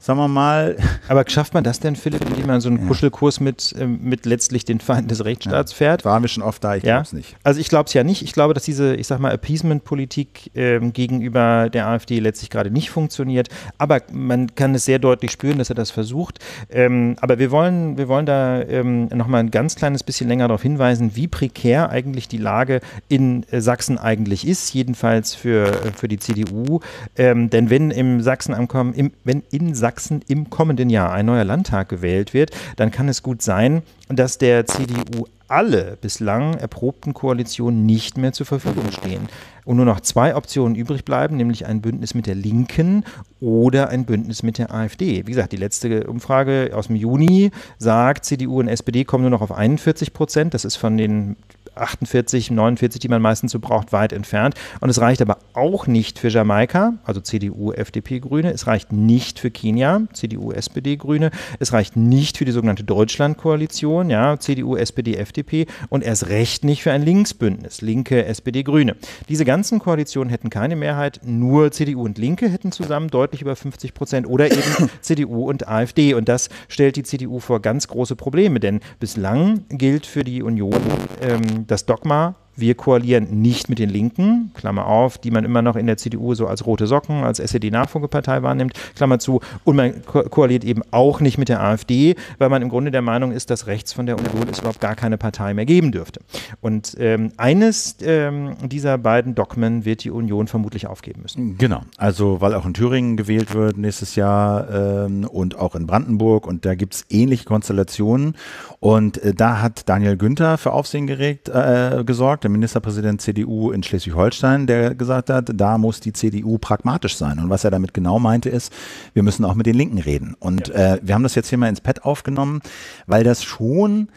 sagen wir mal. Aber schafft man das denn, Philipp, indem man so einen ja. Kuschelkurs mit, ähm, mit letztlich den Feinden des Rechtsstaats ja. fährt? Waren wir schon oft da, ich ja. glaube es nicht. Also ich glaube es ja nicht. Ich glaube, dass diese, ich sag mal, Appeasement-Politik ähm, gegenüber der AfD letztlich gerade nicht funktioniert. Aber man kann es sehr deutlich spüren, dass er das versucht. Ähm, aber wir wollen, wir wollen da ähm, nochmal ein ganz kleines bisschen länger darauf hinweisen, wie prekär eigentlich die Lage in äh, Sachsen eigentlich ist, jedenfalls für, äh, für die CDU. Ähm, denn wenn im Sachsen ankommen, im, wenn in Sachsen Sachsen im kommenden Jahr ein neuer Landtag gewählt wird, dann kann es gut sein, dass der CDU alle bislang erprobten Koalitionen nicht mehr zur Verfügung stehen und nur noch zwei Optionen übrig bleiben, nämlich ein Bündnis mit der Linken oder ein Bündnis mit der AfD. Wie gesagt, die letzte Umfrage aus dem Juni sagt, CDU und SPD kommen nur noch auf 41 Prozent. Das ist von den 48, 49, die man meistens so braucht, weit entfernt. Und es reicht aber auch nicht für Jamaika, also CDU, FDP, Grüne. Es reicht nicht für Kenia, CDU, SPD, Grüne. Es reicht nicht für die sogenannte Deutschlandkoalition, ja, CDU, SPD, FDP. Und erst recht nicht für ein Linksbündnis, Linke, SPD, Grüne. Diese ganzen Koalitionen hätten keine Mehrheit, nur CDU und Linke hätten zusammen deutlich über 50 Prozent oder eben CDU und AfD. Und das stellt die CDU vor ganz große Probleme, denn bislang gilt für die Union ähm, das Dogma wir koalieren nicht mit den Linken, Klammer auf, die man immer noch in der CDU so als rote Socken, als SED-Nachfolgepartei wahrnimmt, Klammer zu, und man ko koaliert eben auch nicht mit der AfD, weil man im Grunde der Meinung ist, dass rechts von der Union es überhaupt gar keine Partei mehr geben dürfte. Und ähm, eines ähm, dieser beiden Dogmen wird die Union vermutlich aufgeben müssen. Genau, also weil auch in Thüringen gewählt wird nächstes Jahr ähm, und auch in Brandenburg und da gibt es ähnliche Konstellationen und äh, da hat Daniel Günther für Aufsehen geregt, äh, gesorgt, der Ministerpräsident CDU in Schleswig-Holstein, der gesagt hat, da muss die CDU pragmatisch sein. Und was er damit genau meinte, ist, wir müssen auch mit den Linken reden. Und ja. äh, wir haben das jetzt hier mal ins Pad aufgenommen, weil das schon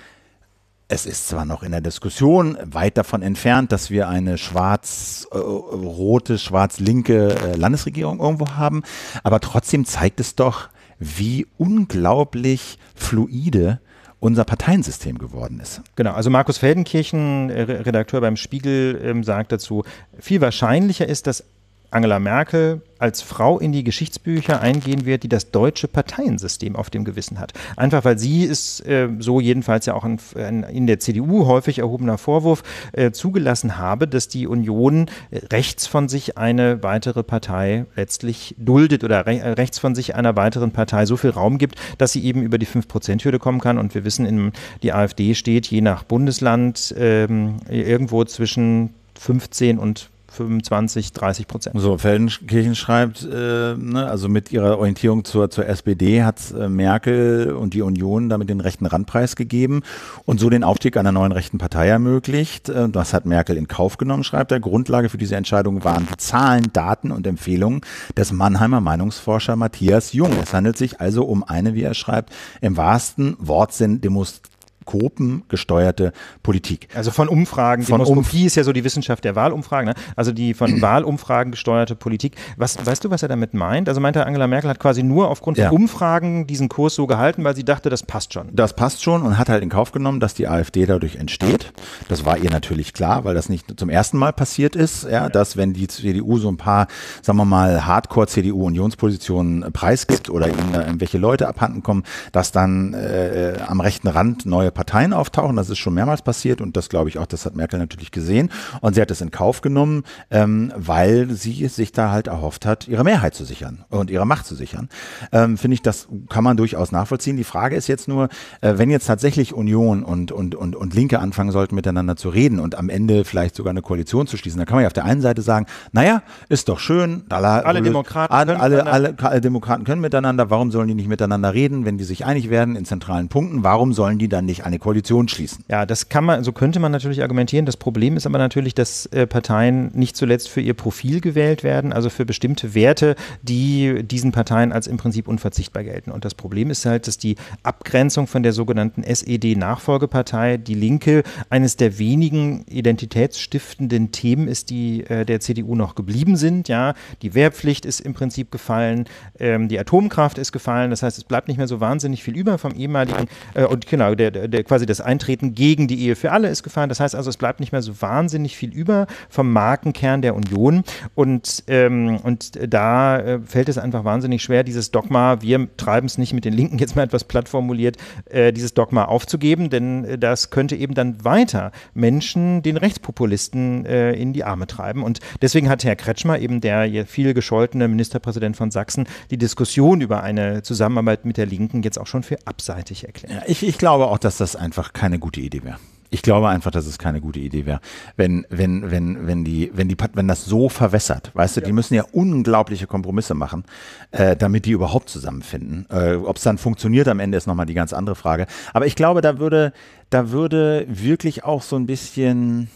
es ist zwar noch in der Diskussion weit davon entfernt, dass wir eine schwarz-rote, äh, schwarz-linke äh, Landesregierung irgendwo haben, aber trotzdem zeigt es doch, wie unglaublich fluide unser Parteiensystem geworden ist. Genau, also Markus Feldenkirchen, Redakteur beim Spiegel, ähm, sagt dazu, viel wahrscheinlicher ist, dass Angela Merkel als Frau in die Geschichtsbücher eingehen wird, die das deutsche Parteiensystem auf dem Gewissen hat. Einfach weil sie ist, äh, so jedenfalls ja auch ein, ein, in der CDU häufig erhobener Vorwurf, äh, zugelassen habe, dass die Union äh, rechts von sich eine weitere Partei letztlich duldet oder re äh, rechts von sich einer weiteren Partei so viel Raum gibt, dass sie eben über die 5%-Hürde kommen kann. Und wir wissen, in, die AfD steht je nach Bundesland ähm, irgendwo zwischen 15 und 25, 30 Prozent. So, Feldenkirchen schreibt, äh, ne, also mit ihrer Orientierung zur, zur SPD hat äh, Merkel und die Union damit den rechten Randpreis gegeben und so den Aufstieg einer neuen rechten Partei ermöglicht. Äh, das hat Merkel in Kauf genommen, schreibt er. Grundlage für diese Entscheidung waren die Zahlen, Daten und Empfehlungen des Mannheimer Meinungsforscher Matthias Jung. Es handelt sich also um eine, wie er schreibt, im wahrsten Wortsinn demonstrative Kopen gesteuerte Politik. Also von Umfragen, von Demoskopie Umf ist ja so die Wissenschaft der Wahlumfragen, ne? also die von mhm. Wahlumfragen gesteuerte Politik. Was, weißt du, was er damit meint? Also meinte Angela Merkel hat quasi nur aufgrund ja. von Umfragen diesen Kurs so gehalten, weil sie dachte, das passt schon. Das passt schon und hat halt in Kauf genommen, dass die AfD dadurch entsteht. Das war ihr natürlich klar, weil das nicht zum ersten Mal passiert ist, ja, dass wenn die CDU so ein paar, sagen wir mal, Hardcore-CDU-Unionspositionen preisgibt oder ihnen irgendwelche Leute abhanden kommen, dass dann äh, äh am rechten Rand neue Parteien auftauchen. Das ist schon mehrmals passiert und das glaube ich auch, das hat Merkel natürlich gesehen. Und sie hat es in Kauf genommen, ähm, weil sie sich da halt erhofft hat, ihre Mehrheit zu sichern und ihre Macht zu sichern. Ähm, Finde ich, das kann man durchaus nachvollziehen. Die Frage ist jetzt nur, äh, wenn jetzt tatsächlich Union und, und, und, und Linke anfangen sollten, miteinander zu reden und am Ende vielleicht sogar eine Koalition zu schließen, dann kann man ja auf der einen Seite sagen, naja, ist doch schön, da, alle, äh, Demokraten alle, alle, alle, alle Demokraten können miteinander, warum sollen die nicht miteinander reden, wenn die sich einig werden in zentralen Punkten, warum sollen die dann nicht eine Koalition schließen. Ja, das kann man, so könnte man natürlich argumentieren. Das Problem ist aber natürlich, dass äh, Parteien nicht zuletzt für ihr Profil gewählt werden, also für bestimmte Werte, die diesen Parteien als im Prinzip unverzichtbar gelten. Und das Problem ist halt, dass die Abgrenzung von der sogenannten SED-Nachfolgepartei, die Linke, eines der wenigen identitätsstiftenden Themen ist, die äh, der CDU noch geblieben sind. Ja, die Wehrpflicht ist im Prinzip gefallen, ähm, die Atomkraft ist gefallen. Das heißt, es bleibt nicht mehr so wahnsinnig viel über vom ehemaligen äh, und genau der, der, quasi das Eintreten gegen die Ehe für alle ist gefallen. Das heißt also, es bleibt nicht mehr so wahnsinnig viel über vom Markenkern der Union. Und, ähm, und da äh, fällt es einfach wahnsinnig schwer, dieses Dogma, wir treiben es nicht mit den Linken, jetzt mal etwas platt formuliert, äh, dieses Dogma aufzugeben, denn äh, das könnte eben dann weiter Menschen, den Rechtspopulisten äh, in die Arme treiben. Und deswegen hat Herr Kretschmer, eben der viel gescholtene Ministerpräsident von Sachsen, die Diskussion über eine Zusammenarbeit mit der Linken jetzt auch schon für abseitig erklärt. Ich, ich glaube auch, dass das das einfach keine gute Idee wäre. Ich glaube einfach, dass es keine gute Idee wäre, wenn wenn wenn wenn die wenn die wenn das so verwässert, weißt du, ja. die müssen ja unglaubliche Kompromisse machen, äh, damit die überhaupt zusammenfinden. Äh, Ob es dann funktioniert am Ende ist nochmal die ganz andere Frage. Aber ich glaube, da würde da würde wirklich auch so ein bisschen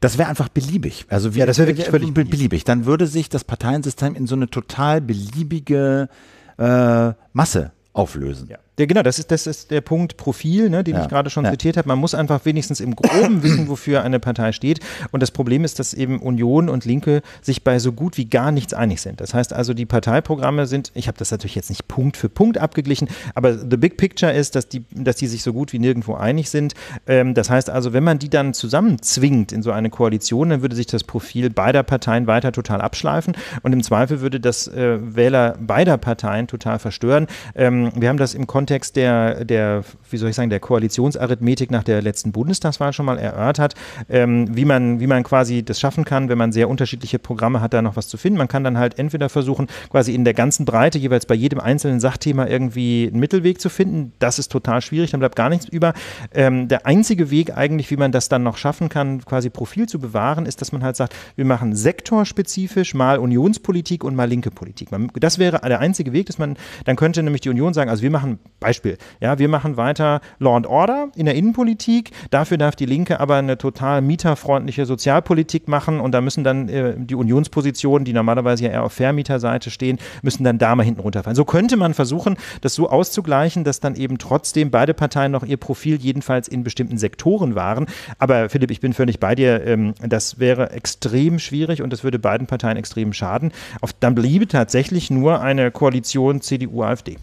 das wäre einfach beliebig. Also wir, ja, das wäre wirklich völlig beliebig. beliebig. Dann würde sich das Parteiensystem in so eine total beliebige äh, Masse auflösen. Ja. Der, genau, das ist, das ist der Punkt Profil, ne, den ja. ich gerade schon ja. zitiert habe. Man muss einfach wenigstens im Groben wissen, wofür eine Partei steht. Und das Problem ist, dass eben Union und Linke sich bei so gut wie gar nichts einig sind. Das heißt also, die Parteiprogramme sind, ich habe das natürlich jetzt nicht Punkt für Punkt abgeglichen, aber the big picture ist, dass die, dass die sich so gut wie nirgendwo einig sind. Ähm, das heißt also, wenn man die dann zusammenzwingt in so eine Koalition, dann würde sich das Profil beider Parteien weiter total abschleifen. Und im Zweifel würde das äh, Wähler beider Parteien total verstören. Ähm, wir haben das im Kontext Kontext der, der, wie soll ich sagen, der Koalitionsarithmetik nach der letzten Bundestagswahl schon mal erörtert, ähm, wie, man, wie man quasi das schaffen kann, wenn man sehr unterschiedliche Programme hat, da noch was zu finden. Man kann dann halt entweder versuchen, quasi in der ganzen Breite jeweils bei jedem einzelnen Sachthema irgendwie einen Mittelweg zu finden. Das ist total schwierig, dann bleibt gar nichts über. Ähm, der einzige Weg eigentlich, wie man das dann noch schaffen kann, quasi Profil zu bewahren, ist, dass man halt sagt, wir machen sektorspezifisch mal Unionspolitik und mal linke Politik. Man, das wäre der einzige Weg, dass man, dann könnte nämlich die Union sagen, also wir machen Beispiel. Ja, wir machen weiter Law and Order in der Innenpolitik. Dafür darf die Linke aber eine total mieterfreundliche Sozialpolitik machen und da müssen dann äh, die Unionspositionen, die normalerweise ja eher auf Vermieterseite stehen, müssen dann da mal hinten runterfallen. So könnte man versuchen, das so auszugleichen, dass dann eben trotzdem beide Parteien noch ihr Profil jedenfalls in bestimmten Sektoren waren. Aber Philipp, ich bin völlig bei dir. Ähm, das wäre extrem schwierig und das würde beiden Parteien extrem schaden. Auf, dann bliebe tatsächlich nur eine Koalition CDU-AfD.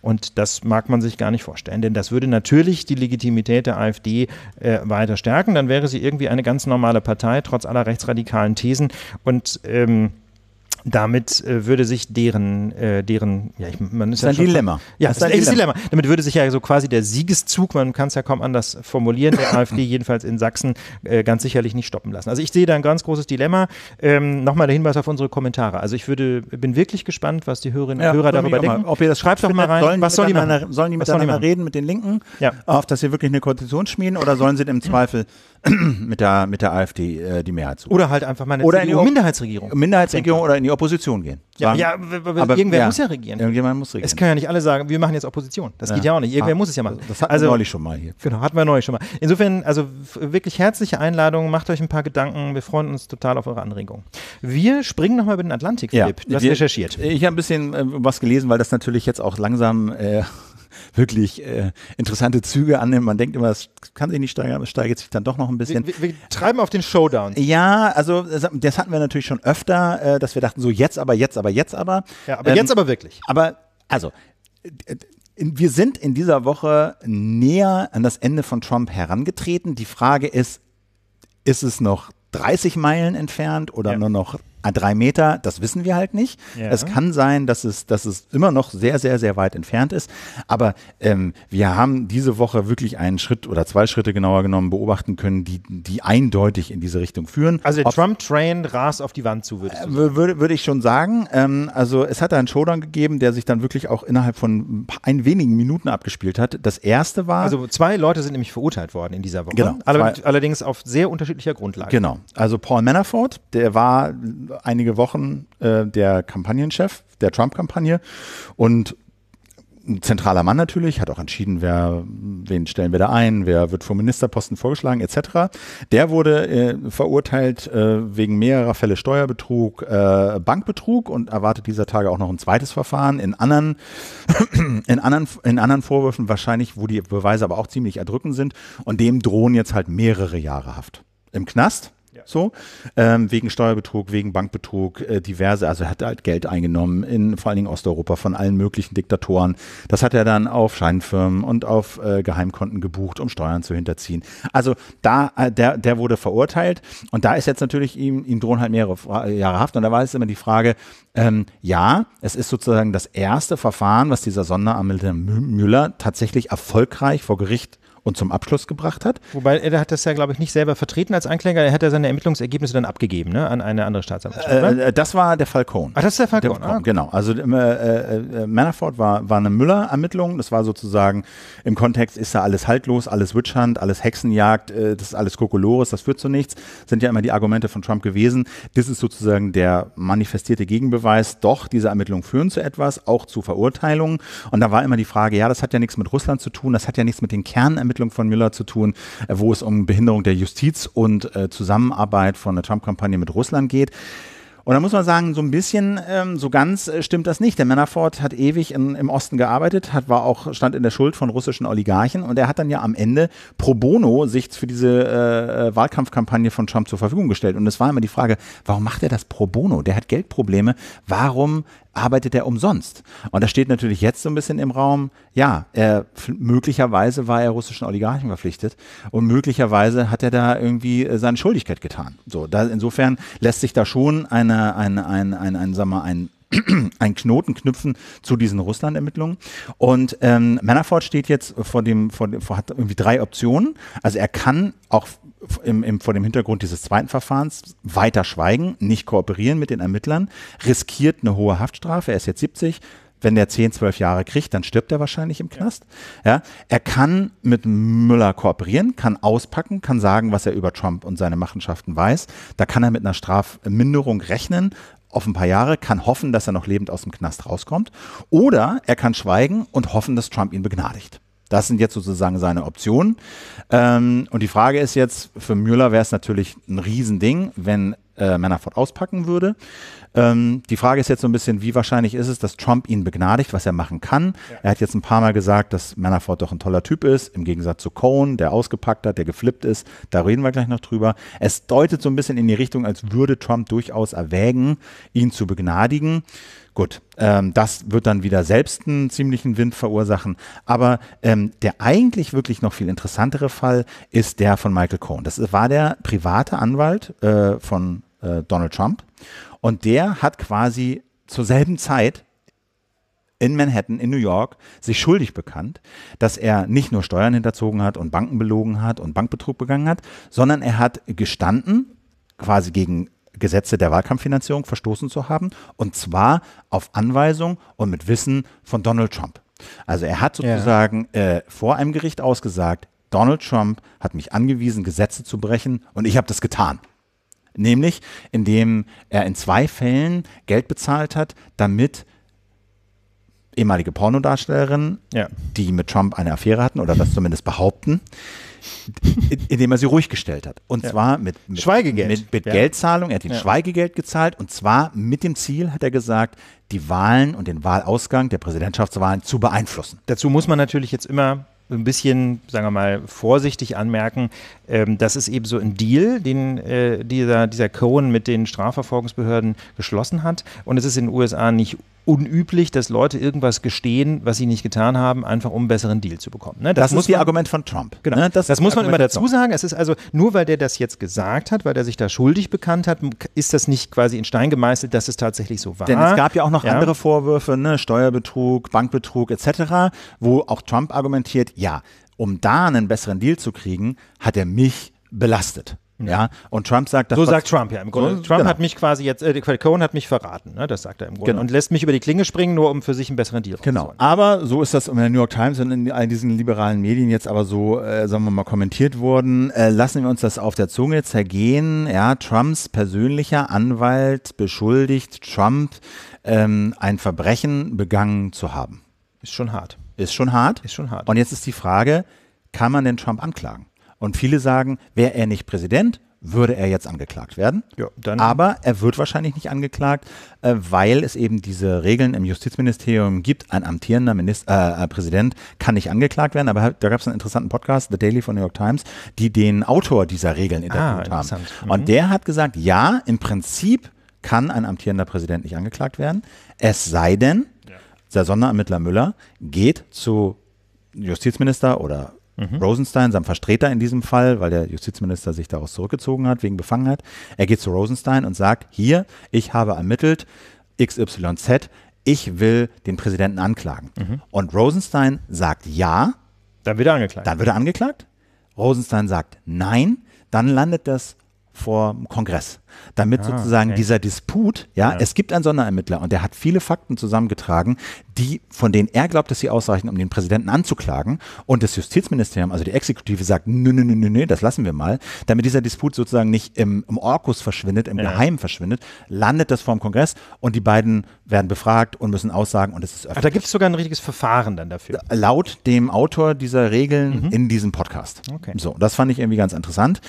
Und das mag mag man sich gar nicht vorstellen. Denn das würde natürlich die Legitimität der AfD äh, weiter stärken. Dann wäre sie irgendwie eine ganz normale Partei, trotz aller rechtsradikalen Thesen. Und ähm, damit äh, würde sich deren, äh, deren, ja, ich, man ist, ist ja ein schon, Dilemma. Ja, das ist ein echtes Dilemma. Dilemma. Damit würde sich ja so quasi der Siegeszug, man kann es ja kaum anders formulieren, der AfD jedenfalls in Sachsen äh, ganz sicherlich nicht stoppen lassen. Also ich sehe da ein ganz großes Dilemma. Ähm, Nochmal der Hinweis auf unsere Kommentare. Also ich würde, bin wirklich gespannt, was die Hörerinnen ja, und Hörer darüber denken. Mal. Ob ihr das schreibt doch mal rein. Sollen was soll die machen? Sollen die miteinander reden mit den Linken? Ja. Auf, dass sie wirklich eine Koalition schmieden oder sollen sie im Zweifel mit der, mit der AfD äh, die Mehrheit zu. Oder halt einfach mal eine oder CDU in die Minderheitsregierung. Minderheitsregierung oder in die Opposition gehen. Ja, ja aber irgendwer ja, muss ja regieren. Irgendjemand muss regieren. Es können ja nicht alle sagen, wir machen jetzt Opposition. Das ja. geht ja auch nicht. Irgendwer ah, muss es ja machen. Das hatten also, wir neulich schon mal hier. Genau, hatten wir neulich schon mal. Insofern, also wirklich herzliche Einladung. Macht euch ein paar Gedanken. Wir freuen uns total auf eure Anregungen. Wir springen nochmal über den Atlantik, Philipp. Ja, du hast wir, recherchiert. Ich habe ein bisschen äh, was gelesen, weil das natürlich jetzt auch langsam äh, wirklich äh, interessante Züge annimmt. Man denkt immer, es kann sich nicht steigern, aber es steigert sich dann doch noch ein bisschen. Wir, wir, treiben auf den Showdown. Ja, also das hatten wir natürlich schon öfter, äh, dass wir dachten, so jetzt aber, jetzt aber, jetzt aber. Ja, aber ähm, jetzt aber wirklich. Aber also. Wir sind in dieser Woche näher an das Ende von Trump herangetreten. Die Frage ist, ist es noch 30 Meilen entfernt oder ja. nur noch Ah, drei Meter, das wissen wir halt nicht. Ja. Es kann sein, dass es, dass es immer noch sehr, sehr, sehr weit entfernt ist. Aber ähm, wir haben diese Woche wirklich einen Schritt oder zwei Schritte genauer genommen beobachten können, die, die eindeutig in diese Richtung führen. Also der Trump-Train rast auf die Wand zu, würdest äh, du sagen? Würde, würde ich schon sagen. Ähm, also es hat da einen Showdown gegeben, der sich dann wirklich auch innerhalb von ein, wenigen Minuten abgespielt hat. Das erste war. Also zwei Leute sind nämlich verurteilt worden in dieser Woche. Genau. Allerdings auf sehr unterschiedlicher Grundlage. Genau. Also Paul Manafort, der war einige Wochen äh, der Kampagnenchef der Trump-Kampagne und ein zentraler Mann natürlich, hat auch entschieden, wer, wen stellen wir da ein, wer wird vom Ministerposten vorgeschlagen, etc. Der wurde äh, verurteilt äh, wegen mehrerer Fälle Steuerbetrug, äh, Bankbetrug und erwartet dieser Tage auch noch ein zweites Verfahren in anderen, in anderen, in anderen Vorwürfen wahrscheinlich, wo die Beweise aber auch ziemlich erdrückend sind. Und dem drohen jetzt halt mehrere Jahre Haft. Im Knast, so, ähm, wegen Steuerbetrug, wegen Bankbetrug, äh, diverse, also er hat halt Geld eingenommen, in vor allen Dingen Osteuropa von allen möglichen Diktatoren. Das hat er dann auf Scheinfirmen und auf äh, Geheimkonten gebucht, um Steuern zu hinterziehen. Also da, äh, der, der wurde verurteilt und da ist jetzt natürlich ihm, ihm drohen halt mehrere Fra äh, Jahre Haft und da war jetzt immer die Frage, ähm, ja, es ist sozusagen das erste Verfahren, was dieser Sonderanwalt Müller tatsächlich erfolgreich vor Gericht und zum Abschluss gebracht hat. Wobei er hat das ja, glaube ich, nicht selber vertreten als Ankläger. Er hat ja seine Ermittlungsergebnisse dann abgegeben ne? an eine andere Staatsanwaltschaft. Äh, äh, das war der Falcone. Ach, das ist der Falcone. der Cohen. ah. Genau. Also äh, äh, äh, Manafort war, war eine Müller-Ermittlung. Das war sozusagen im Kontext ist da alles haltlos, alles Witchhunt, alles Hexenjagd, äh, das ist alles Kokolores, das führt zu nichts. Sind ja immer die Argumente von Trump gewesen. Das ist sozusagen der manifestierte Gegenbeweis. Doch, diese Ermittlungen führen zu etwas, auch zu Verurteilungen. Und da war immer die Frage, ja, das hat ja nichts mit Russland zu tun, das hat ja nichts mit den Kernermittlungen Ermittlungen von Müller zu tun, äh, wo es um Behinderung der Justiz und äh, Zusammenarbeit von der Trump-Kampagne mit Russland geht. Und da muss man sagen, so ein bisschen, ähm, so ganz äh, stimmt das nicht. Der Manafort hat ewig in, im Osten gearbeitet, hat, war auch, stand in der Schuld von russischen Oligarchen und er hat dann ja am Ende pro bono sich für diese äh, Wahlkampfkampagne von Trump zur Verfügung gestellt. Und es war immer die Frage, warum macht er das pro bono? Der hat Geldprobleme. Warum arbeitet er umsonst? Und da steht natürlich jetzt so ein bisschen im Raum, ja, er, möglicherweise war er russischen Oligarchen verpflichtet und möglicherweise hat er da irgendwie äh, seine Schuldigkeit getan. So, da, insofern lässt sich da schon eine, eine, eine, eine, eine sagen wir, ein einen Knoten knüpfen zu diesen Russland-Ermittlungen. Und ähm, Manafort steht jetzt vor dem, vor vor, hat irgendwie drei Optionen. Also er kann auch im, im, vor dem Hintergrund dieses zweiten Verfahrens weiter schweigen, nicht kooperieren mit den Ermittlern, riskiert eine hohe Haftstrafe. Er ist jetzt 70. Wenn der 10, 12 Jahre kriegt, dann stirbt er wahrscheinlich im Knast. Ja. Er kann mit Müller kooperieren, kann auspacken, kann sagen, was er über Trump und seine Machenschaften weiß. Da kann er mit einer Strafminderung rechnen, auf ein paar Jahre, kann hoffen, dass er noch lebend aus dem Knast rauskommt. Oder er kann schweigen und hoffen, dass Trump ihn begnadigt. Das sind jetzt sozusagen seine Optionen. Ähm, und die Frage ist jetzt, für Müller wäre es natürlich ein Riesending, wenn äh, Manafort auspacken würde. Ähm, die Frage ist jetzt so ein bisschen, wie wahrscheinlich ist es, dass Trump ihn begnadigt, was er machen kann. Ja. Er hat jetzt ein paar Mal gesagt, dass Manafort doch ein toller Typ ist, im Gegensatz zu Cohen, der ausgepackt hat, der geflippt ist. Da reden wir gleich noch drüber. Es deutet so ein bisschen in die Richtung, als würde Trump durchaus erwägen, ihn zu begnadigen. Gut, ähm, das wird dann wieder selbst einen ziemlichen Wind verursachen. Aber ähm, der eigentlich wirklich noch viel interessantere Fall ist der von Michael Cohen. Das war der private Anwalt äh, von äh, Donald Trump. Und der hat quasi zur selben Zeit in Manhattan, in New York, sich schuldig bekannt, dass er nicht nur Steuern hinterzogen hat und Banken belogen hat und Bankbetrug begangen hat, sondern er hat gestanden, quasi gegen Gesetze der Wahlkampffinanzierung verstoßen zu haben. Und zwar auf Anweisung und mit Wissen von Donald Trump. Also er hat sozusagen ja. äh, vor einem Gericht ausgesagt, Donald Trump hat mich angewiesen, Gesetze zu brechen und ich habe das getan. Nämlich, indem er in zwei Fällen Geld bezahlt hat, damit ehemalige Pornodarstellerinnen, ja. die mit Trump eine Affäre hatten oder das zumindest behaupten, indem er sie ruhig gestellt hat. Und ja. zwar mit, mit Schweigegeld. Mit, mit ja. Geldzahlung. Er hat ihnen ja. Schweigegeld gezahlt. Und zwar mit dem Ziel, hat er gesagt, die Wahlen und den Wahlausgang der Präsidentschaftswahlen zu beeinflussen. Dazu muss man natürlich jetzt immer ein bisschen, sagen wir mal, vorsichtig anmerken, ähm, das ist eben so ein Deal, den äh, dieser, dieser Cohen mit den Strafverfolgungsbehörden geschlossen hat. Und es ist in den USA nicht unüblich, dass Leute irgendwas gestehen, was sie nicht getan haben, einfach um einen besseren Deal zu bekommen. Ne? Das, das ist man, Argument von Trump. Genau. Ne? Das, das muss man immer dazu sagen. Es ist also, nur weil der das jetzt gesagt hat, weil der sich da schuldig bekannt hat, ist das nicht quasi in Stein gemeißelt, dass es tatsächlich so war. Denn es gab ja auch noch ja. andere Vorwürfe, ne? Steuerbetrug, Bankbetrug etc., wo auch Trump argumentiert, ja, um da einen besseren Deal zu kriegen, hat er mich belastet. Ja, und Trump sagt das. So sagt Trump ja im Grunde. So, Trump genau. hat mich quasi jetzt, äh, Cohen hat mich verraten, ne? das sagt er im Grunde. Genau. Und lässt mich über die Klinge springen, nur um für sich einen besseren Deal Genau. Aber so ist das in der New York Times und in all diesen liberalen Medien jetzt aber so, äh, sagen wir mal, kommentiert worden. Äh, lassen wir uns das auf der Zunge zergehen. Ja, Trumps persönlicher Anwalt beschuldigt Trump, ähm, ein Verbrechen begangen zu haben. Ist schon hart. Ist schon hart. Ist schon hart. Und jetzt ist die Frage, kann man denn Trump anklagen? Und viele sagen, wäre er nicht Präsident, würde er jetzt angeklagt werden. Ja, Aber er wird wahrscheinlich nicht angeklagt, äh, weil es eben diese Regeln im Justizministerium gibt. Ein amtierender Minister, äh, äh, Präsident kann nicht angeklagt werden. Aber da gab es einen interessanten Podcast, The Daily von New York Times, die den Autor dieser Regeln ah, interviewt ah, haben. Mhm. Und der hat gesagt, ja, im Prinzip kann ein amtierender Präsident nicht angeklagt werden. Es sei denn, ja. der Sonderermittler Müller geht zu Justizminister oder Mhm. Rosenstein, sein Vertreter in diesem Fall, weil der Justizminister sich daraus zurückgezogen hat wegen Befangenheit. Er geht zu Rosenstein und sagt, hier, ich habe ermittelt, XYZ, ich will den Präsidenten anklagen. Mhm. Und Rosenstein sagt ja. Dann wird er angeklagt. Dann wird er angeklagt. Rosenstein sagt nein. Dann landet das vor dem Kongress damit ah, sozusagen okay. dieser Disput, ja, ja, es gibt einen Sonderermittler und der hat viele Fakten zusammengetragen, die, von denen er glaubt, dass sie ausreichen, um den Präsidenten anzuklagen und das Justizministerium, also die Exekutive sagt, nö, nö, nö, nö, nö, das lassen wir mal, damit dieser Disput sozusagen nicht im, im Orkus verschwindet, im ja. Geheimen verschwindet, landet das vorm Kongress und die beiden werden befragt und müssen aussagen und es ist öffentlich. Aber da gibt es sogar ein richtiges Verfahren dann dafür. Laut dem Autor dieser Regeln mhm. in diesem Podcast. Okay. So, das fand ich irgendwie ganz interessant.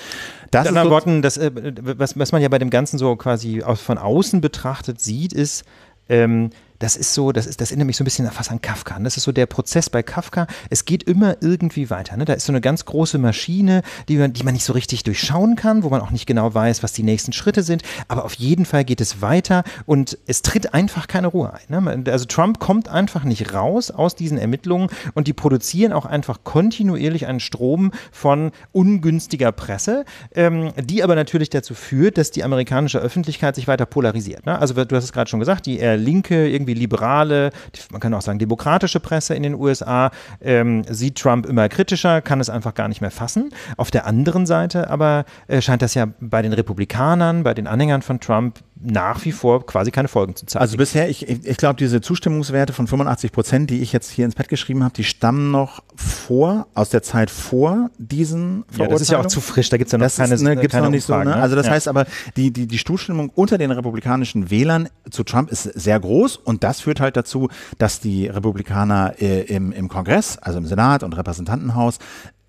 Das mit anderen so Worten, das, äh, was, was man ja bei dem Ganzen so quasi aus, von außen betrachtet sieht, ist, ähm, das ist so, das ist, das erinnert mich so ein bisschen fast an Kafka. Ne? das ist so der Prozess bei Kafka. Es geht immer irgendwie weiter. Ne? Da ist so eine ganz große Maschine, die man, die man nicht so richtig durchschauen kann, wo man auch nicht genau weiß, was die nächsten Schritte sind. Aber auf jeden Fall geht es weiter und es tritt einfach keine Ruhe ein. Ne? Also Trump kommt einfach nicht raus aus diesen Ermittlungen und die produzieren auch einfach kontinuierlich einen Strom von ungünstiger Presse, ähm, die aber natürlich dazu führt, dass die amerikanische Öffentlichkeit sich weiter polarisiert. Ne? Also du hast es gerade schon gesagt, die äh, linke irgendwie irgendwie liberale, man kann auch sagen demokratische Presse in den USA ähm, sieht Trump immer kritischer, kann es einfach gar nicht mehr fassen. Auf der anderen Seite aber äh, scheint das ja bei den Republikanern, bei den Anhängern von Trump nach wie vor quasi keine Folgen zu zeigen. Also bisher, ich, ich glaube, diese Zustimmungswerte von 85 Prozent, die ich jetzt hier ins Pad geschrieben habe, die stammen noch vor, aus der Zeit vor diesen Verurteilungen. Ja, das ist ja auch zu frisch, da gibt es ja noch das keine, ist, ne, gibt's keine noch nicht ne? Umfragen, so, ne? Also das ja. heißt aber, die, die, die Zustimmung unter den republikanischen Wählern zu Trump ist sehr groß und das führt halt dazu, dass die Republikaner äh, im, im Kongress, also im Senat und Repräsentantenhaus,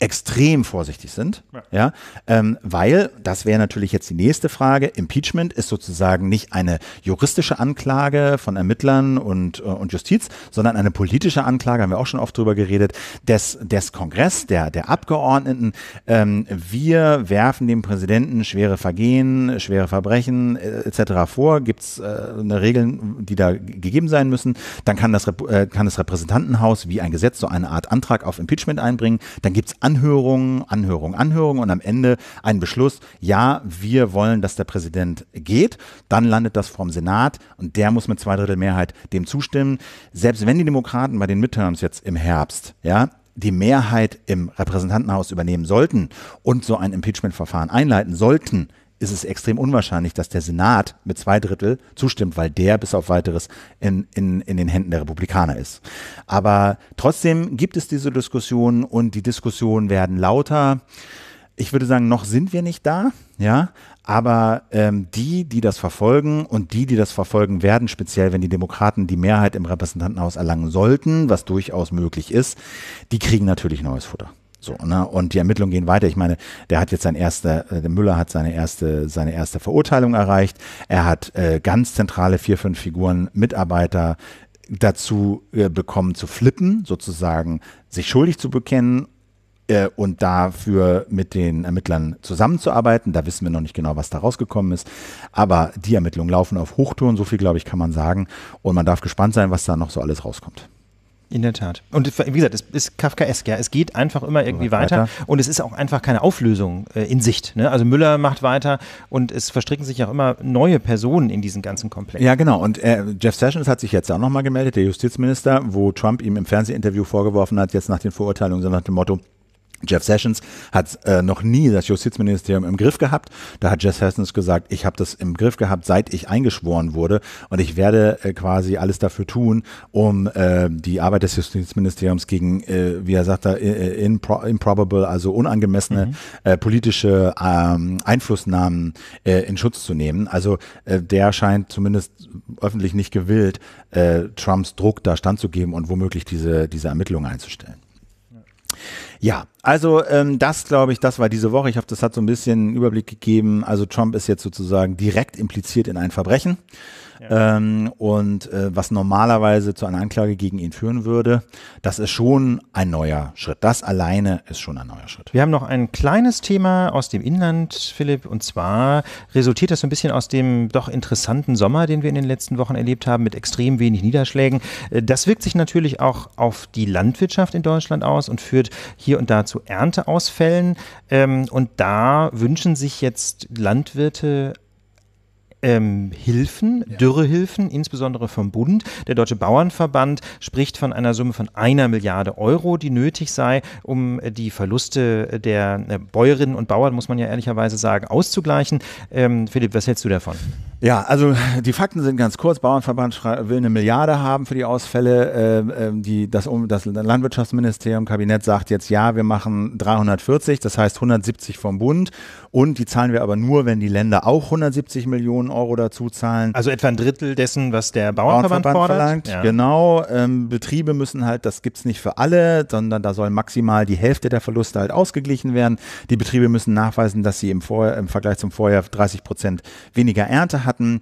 extrem vorsichtig sind, ja, ja ähm, weil das wäre natürlich jetzt die nächste Frage. Impeachment ist sozusagen nicht eine juristische Anklage von Ermittlern und, äh, und Justiz, sondern eine politische Anklage, haben wir auch schon oft drüber geredet, des, des Kongress, der, der Abgeordneten. Ähm, wir werfen dem Präsidenten schwere Vergehen, schwere Verbrechen äh, etc. vor. Gibt es äh, Regeln, die da gegeben sein müssen? Dann kann das, äh, kann das Repräsentantenhaus wie ein Gesetz so eine Art Antrag auf Impeachment einbringen. Dann gibt es Anhörung, Anhörung, Anhörung und am Ende ein Beschluss, ja, wir wollen, dass der Präsident geht. Dann landet das vom Senat und der muss mit zwei Drittel Mehrheit dem zustimmen. Selbst wenn die Demokraten bei den Midterms jetzt im Herbst, ja, die Mehrheit im Repräsentantenhaus übernehmen sollten und so ein Impeachment-Verfahren einleiten sollten, ist es extrem unwahrscheinlich, dass der Senat mit zwei Drittel zustimmt, weil der bis auf weiteres in, in, in den Händen der Republikaner ist. Aber trotzdem gibt es diese Diskussion und die Diskussionen werden lauter. Ich würde sagen, noch sind wir nicht da, ja, aber ähm, die, die das verfolgen und die, die das verfolgen werden, speziell wenn die Demokraten die Mehrheit im Repräsentantenhaus erlangen sollten, was durchaus möglich ist, die kriegen natürlich neues Futter. So, ne? Und die Ermittlungen gehen weiter. Ich meine, der hat jetzt sein erster, äh, der Müller hat seine erste, seine erste Verurteilung erreicht. Er hat äh, ganz zentrale vier, fünf Figuren, Mitarbeiter dazu äh, bekommen zu flippen, sozusagen sich schuldig zu bekennen äh, und dafür mit den Ermittlern zusammenzuarbeiten. Da wissen wir noch nicht genau, was da rausgekommen ist. Aber die Ermittlungen laufen auf Hochtouren, so viel, glaube ich, kann man sagen. Und man darf gespannt sein, was da noch so alles rauskommt. In der Tat. Und wie gesagt, es ist Kafkaesk, ja. Es geht einfach immer irgendwie ja, weiter. weiter. und es ist auch einfach keine Auflösung äh, in Sicht. Ne? Also Müller macht weiter und es verstricken sich auch immer neue Personen in diesen ganzen Komplex. Ja, genau. Und äh, Jeff Sessions hat sich jetzt auch nochmal gemeldet, der Justizminister, wo Trump ihm im Fernsehinterview vorgeworfen hat, jetzt nach den Verurteilungen, so nach dem Motto, Jeff Sessions hat äh, noch nie das Justizministerium im Griff gehabt. Da hat Jeff Sessions gesagt, ich habe das im Griff gehabt, seit ich eingeschworen wurde und ich werde äh, quasi alles dafür tun, um äh, die Arbeit des Justizministeriums gegen, äh, wie er sagt, äh, äh impro improbable, also unangemessene mhm. äh, politische ähm, Einflussnahmen äh, in Schutz zu nehmen. Also äh, der scheint zumindest öffentlich nicht gewillt, äh, Trumps Druck da standzugeben und womöglich diese, diese Ermittlungen einzustellen. Ja. Ja, also ähm, das glaube ich, das war diese Woche. Ich hoffe, das hat so ein bisschen einen Überblick gegeben. Also Trump ist jetzt sozusagen direkt impliziert in ein Verbrechen ja. ähm, und äh, was normalerweise zu einer Anklage gegen ihn führen würde. Das ist schon ein neuer Schritt. Das alleine ist schon ein neuer Schritt. Wir haben noch ein kleines Thema aus dem Inland, Philipp, und zwar resultiert das so ein bisschen aus dem doch interessanten Sommer, den wir in den letzten Wochen erlebt haben, mit extrem wenig Niederschlägen. Äh, das wirkt sich natürlich auch auf die Landwirtschaft in Deutschland aus und führt hier hier und da zu Ernteausfällen. Ähm, und da wünschen sich jetzt Landwirte ähm, Hilfen, ja. Dürrehilfen, insbesondere vom Bund. Der Deutsche Bauernverband spricht von einer Summe von einer Milliarde Euro, die nötig sei, um äh, die Verluste der äh, Bäuerinnen und Bauern, muss man ja ehrlicherweise sagen, auszugleichen. Ähm, Philipp, was hältst du davon? Ja, also die Fakten sind ganz kurz. Bauernverband will eine Milliarde haben für die Ausfälle. Ähm, ähm die, das, das Landwirtschaftsministerium, Kabinett sagt jetzt, ja, wir machen 340, das heißt 170 vom Bund und die zahlen wir aber nur, wenn die Länder auch 170 Millionen Euro dazu zahlen. Also etwa ein Drittel dessen, was der Bauernverband, Bauernverband Verlangt. Ja. Genau. Ähm, Betriebe müssen halt, das gibt es nicht für alle, sondern da soll maximal die Hälfte der Verluste halt ausgeglichen werden. Die Betriebe müssen nachweisen, dass sie im, Vor im Vergleich zum Vorjahr 30 Prozent weniger Ernte hatten.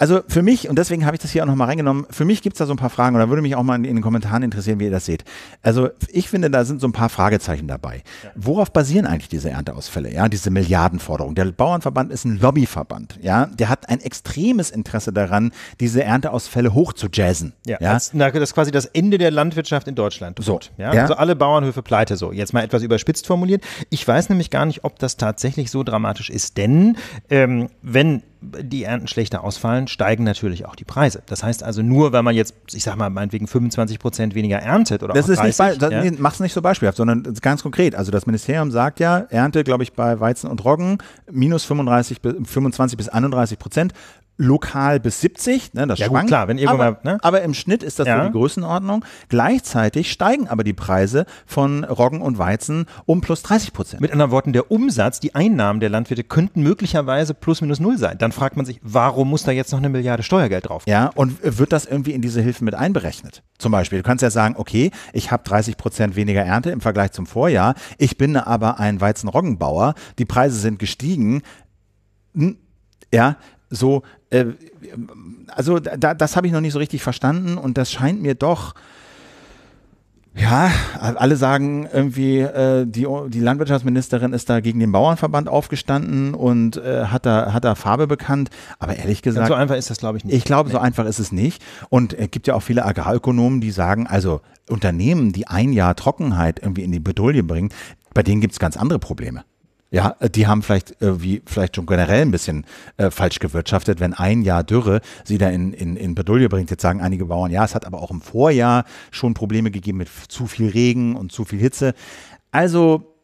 Also für mich, und deswegen habe ich das hier auch nochmal reingenommen, für mich gibt es da so ein paar Fragen und da würde mich auch mal in, in, den Kommentaren interessieren, wie ihr das seht. Also ich finde, da sind so ein paar Fragezeichen dabei. Ja. Worauf basieren eigentlich diese Ernteausfälle, ja, diese Milliardenforderung? Der Bauernverband ist ein Lobbyverband, ja, der hat ein extremes Interesse daran, diese Ernteausfälle hochzujazzen. Ja, ja? Das, das ist quasi das Ende der Landwirtschaft in Deutschland. So, ja? ja? Also alle Bauernhöfe pleite, so. Jetzt mal etwas überspitzt formuliert. Ich weiß nämlich gar nicht, ob das tatsächlich so dramatisch ist, denn ähm, wenn die Ernten schlechter ausfallen, steigen natürlich auch die Preise. Das heißt also, nur wenn man jetzt, ich sag mal, meinetwegen 25 Prozent weniger erntet oder das auch 30, ist nicht, ja? mach's nicht so beispielhaft, sondern ganz konkret. Also das Ministerium sagt ja, Ernte, glaube ich, bei Weizen und Roggen minus 35 25 bis 31 Prozent lokal bis 70, ne, das ja, schwankt. Gut, klar, wenn irgendwann aber, mal, ne? aber im Schnitt ist das ja. so die Größenordnung. Gleichzeitig steigen aber die Preise von Roggen und Weizen um plus 30 Prozent. Mit anderen Worten, der Umsatz, die Einnahmen der Landwirte könnten möglicherweise plus minus null sein. Dann fragt man sich, warum muss da jetzt noch eine Milliarde Steuergeld drauf? Ja, und wird das irgendwie in diese Hilfen mit einberechnet? Zum Beispiel, du kannst ja sagen, okay, ich habe 30 Prozent weniger Ernte im Vergleich zum Vorjahr, ich bin aber ein Weizen-Roggenbauer, die Preise sind gestiegen. Hm. Ja, so, äh, also da, das habe ich noch nicht so richtig verstanden und das scheint mir doch ja, alle sagen irgendwie, äh, die, die Landwirtschaftsministerin ist da gegen den Bauernverband aufgestanden und äh, hat, da, hat da Farbe bekannt. Aber ehrlich gesagt. so einfach ist das, glaube ich, nicht. Ich glaube, so einfach ist es nicht. Und es äh, gibt ja auch viele Agrarökonomen, die sagen, also Unternehmen, die ein Jahr Trockenheit irgendwie in die Bedouille bringen, bei denen gibt es ganz andere Probleme. Ja, äh, die haben vielleicht äh, wie vielleicht schon generell ein bisschen äh, falsch gewirtschaftet, wenn ein Jahr Dürre sie da in, in, in Bedulje bringt. Jetzt sagen einige Bauern, ja, es hat aber auch im Vorjahr schon Probleme gegeben mit zu viel Regen und zu viel Hitze. Also,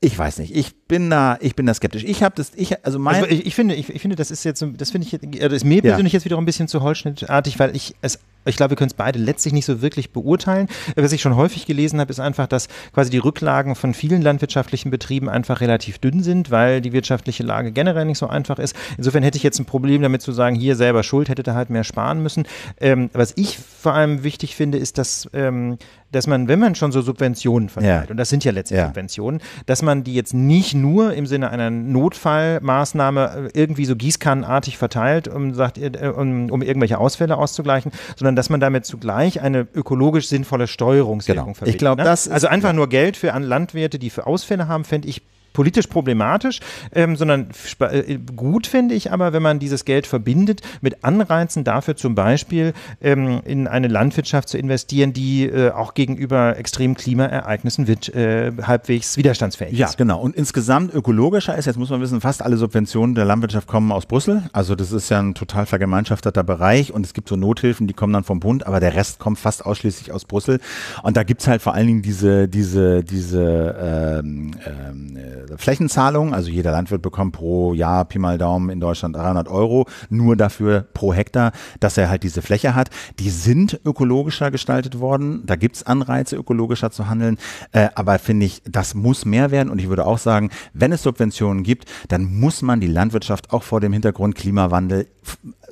ich weiß nicht. Ich bin da, ich bin da skeptisch. Ich habe das, ich, also mein. Also ich, ich, finde, ich, ich, finde, das ist jetzt, das finde ich, das also ist mir persönlich ja. jetzt wieder ein bisschen zu holzschnittartig, weil ich es ich glaube, wir können es beide letztlich nicht so wirklich beurteilen. Was ich schon häufig gelesen habe, ist einfach, dass quasi die Rücklagen von vielen landwirtschaftlichen Betrieben einfach relativ dünn sind, weil die wirtschaftliche Lage generell nicht so einfach ist. Insofern hätte ich jetzt ein Problem damit zu sagen, hier selber schuld, hätte da halt mehr sparen müssen. Ähm, was ich vor allem wichtig finde, ist, dass, ähm, dass man, wenn man schon so Subventionen verteilt, ja. und das sind ja letztlich ja. Subventionen, dass man die jetzt nicht nur im Sinne einer Notfallmaßnahme äh, irgendwie so gießkannenartig verteilt, um, sagt, äh, um, um irgendwelche Ausfälle auszugleichen, sondern sondern dass man damit zugleich eine ökologisch sinnvolle Steuerungswirkung genau. verbindet. Ich glaube, ne? das also einfach ja. nur Geld für Landwirte, die für Ausfälle haben, fände ich politisch problematisch, ähm, sondern äh, gut finde ich aber, wenn man dieses Geld verbindet mit Anreizen dafür zum Beispiel ähm, in eine Landwirtschaft zu investieren, die äh, auch gegenüber extremen Klimaereignissen wird, äh, halbwegs widerstandsfähig ist. Ja, genau. Und insgesamt ökologischer ist, jetzt muss man wissen, fast alle Subventionen der Landwirtschaft kommen aus Brüssel. Also das ist ja ein total vergemeinschafteter Bereich und es gibt so Nothilfen, die kommen dann vom Bund, aber der Rest kommt fast ausschließlich aus Brüssel. Und da gibt es halt vor allen Dingen diese, diese, diese ähm, ähm, äh, äh, Flächenzahlung. Also jeder Landwirt bekommt pro Jahr Pi mal Daumen in Deutschland 300 Euro nur dafür pro Hektar, dass er halt diese Fläche hat. Die sind ökologischer gestaltet worden. Da gibt es Anreize, ökologischer zu handeln. Äh, aber finde ich, das muss mehr werden. Und ich würde auch sagen, wenn es Subventionen gibt, dann muss man die Landwirtschaft auch vor dem Hintergrund Klimawandel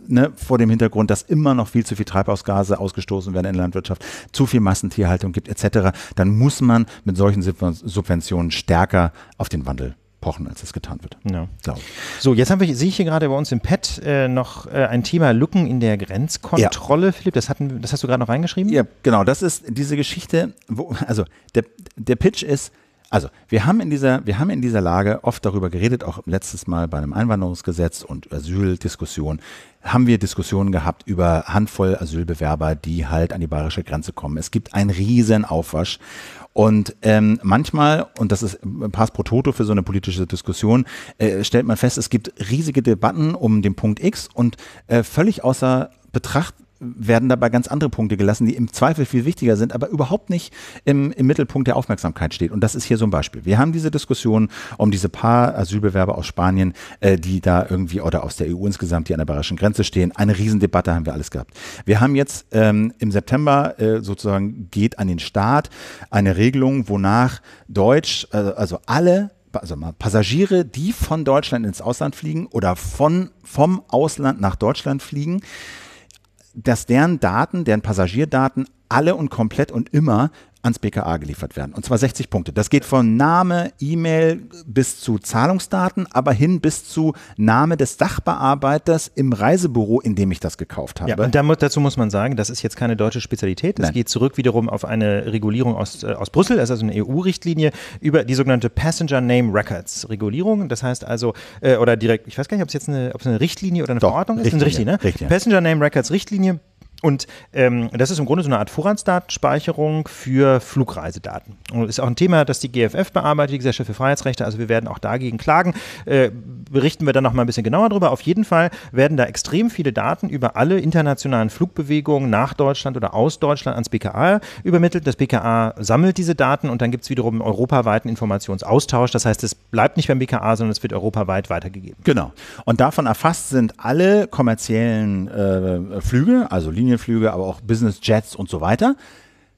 ne, vor dem Hintergrund, dass immer noch viel zu viel Treibhausgase ausgestoßen werden in der Landwirtschaft, zu viel Massentierhaltung gibt etc., dann muss man mit solchen Subventionen stärker auf den Wandel pochen, als es getan wird. Ja. So, jetzt haben wir, sehe ich hier gerade bei uns im Pad äh, noch äh, ein Thema Lücken in der Grenzkontrolle, ja. Philipp. Das, hatten, das hast du gerade noch reingeschrieben? Ja, genau. Das ist diese Geschichte, wo, also der, der Pitch ist, also, wir haben in dieser, wir haben in dieser Lage oft darüber geredet, auch letztes Mal bei einem Einwanderungsgesetz und Asyldiskussion, haben wir Diskussionen gehabt über Handvoll Asylbewerber, die halt an die bayerische Grenze kommen. Es gibt einen riesen Aufwasch. Und ähm, manchmal, und das ist Pass pro Toto für so eine politische Diskussion, äh, stellt man fest, es gibt riesige Debatten um den Punkt X und äh, völlig außer Betracht werden dabei ganz andere Punkte gelassen, die im Zweifel viel wichtiger sind, aber überhaupt nicht im, im Mittelpunkt der Aufmerksamkeit steht. Und das ist hier so ein Beispiel. Wir haben diese Diskussion um diese paar Asylbewerber aus Spanien, äh, die da irgendwie oder aus der EU insgesamt, die an der bayerischen Grenze stehen. Eine Riesendebatte haben wir alles gehabt. Wir haben jetzt ähm, im September äh, sozusagen geht an den Start eine Regelung, wonach Deutsch, äh, also alle also mal Passagiere, die von Deutschland ins Ausland fliegen oder von, vom Ausland nach Deutschland fliegen, dass deren Daten, deren Passagierdaten alle und komplett und immer ans BKA geliefert werden. Und zwar 60 Punkte. Das geht von Name, E-Mail bis zu Zahlungsdaten, aber hin bis zu Name des Sachbearbeiters im Reisebüro, in dem ich das gekauft habe. Ja, und dazu muss man sagen, das ist jetzt keine deutsche Spezialität. Das Nein. geht zurück wiederum auf eine Regulierung aus, äh, aus Brüssel, das ist also eine EU-Richtlinie über die sogenannte Passenger Name Records Regulierung. Das heißt also, äh, oder direkt, ich weiß gar nicht, ob es jetzt eine, ob es eine Richtlinie oder eine Doch, Verordnung ist. Richtlinie, eine Richtlinie. Ne? Richtlinie. Passenger Name Records Richtlinie. Und ähm, das ist im Grunde so eine Art Vorratsdatenspeicherung für Flugreisedaten. Und ist auch ein Thema, das die GFF bearbeitet, die Gesellschaft für Freiheitsrechte. Also wir werden auch dagegen klagen. Äh, berichten wir dann noch mal ein bisschen genauer drüber. Auf jeden Fall werden da extrem viele Daten über alle internationalen Flugbewegungen nach Deutschland oder aus Deutschland ans BKA übermittelt. Das BKA sammelt diese Daten und dann gibt es wiederum einen europaweiten Informationsaustausch. Das heißt, es bleibt nicht beim BKA, sondern es wird europaweit weitergegeben. Genau. Und davon erfasst sind alle kommerziellen äh, Flüge, also Linien Linienflüge, aber auch Business Jets und so weiter,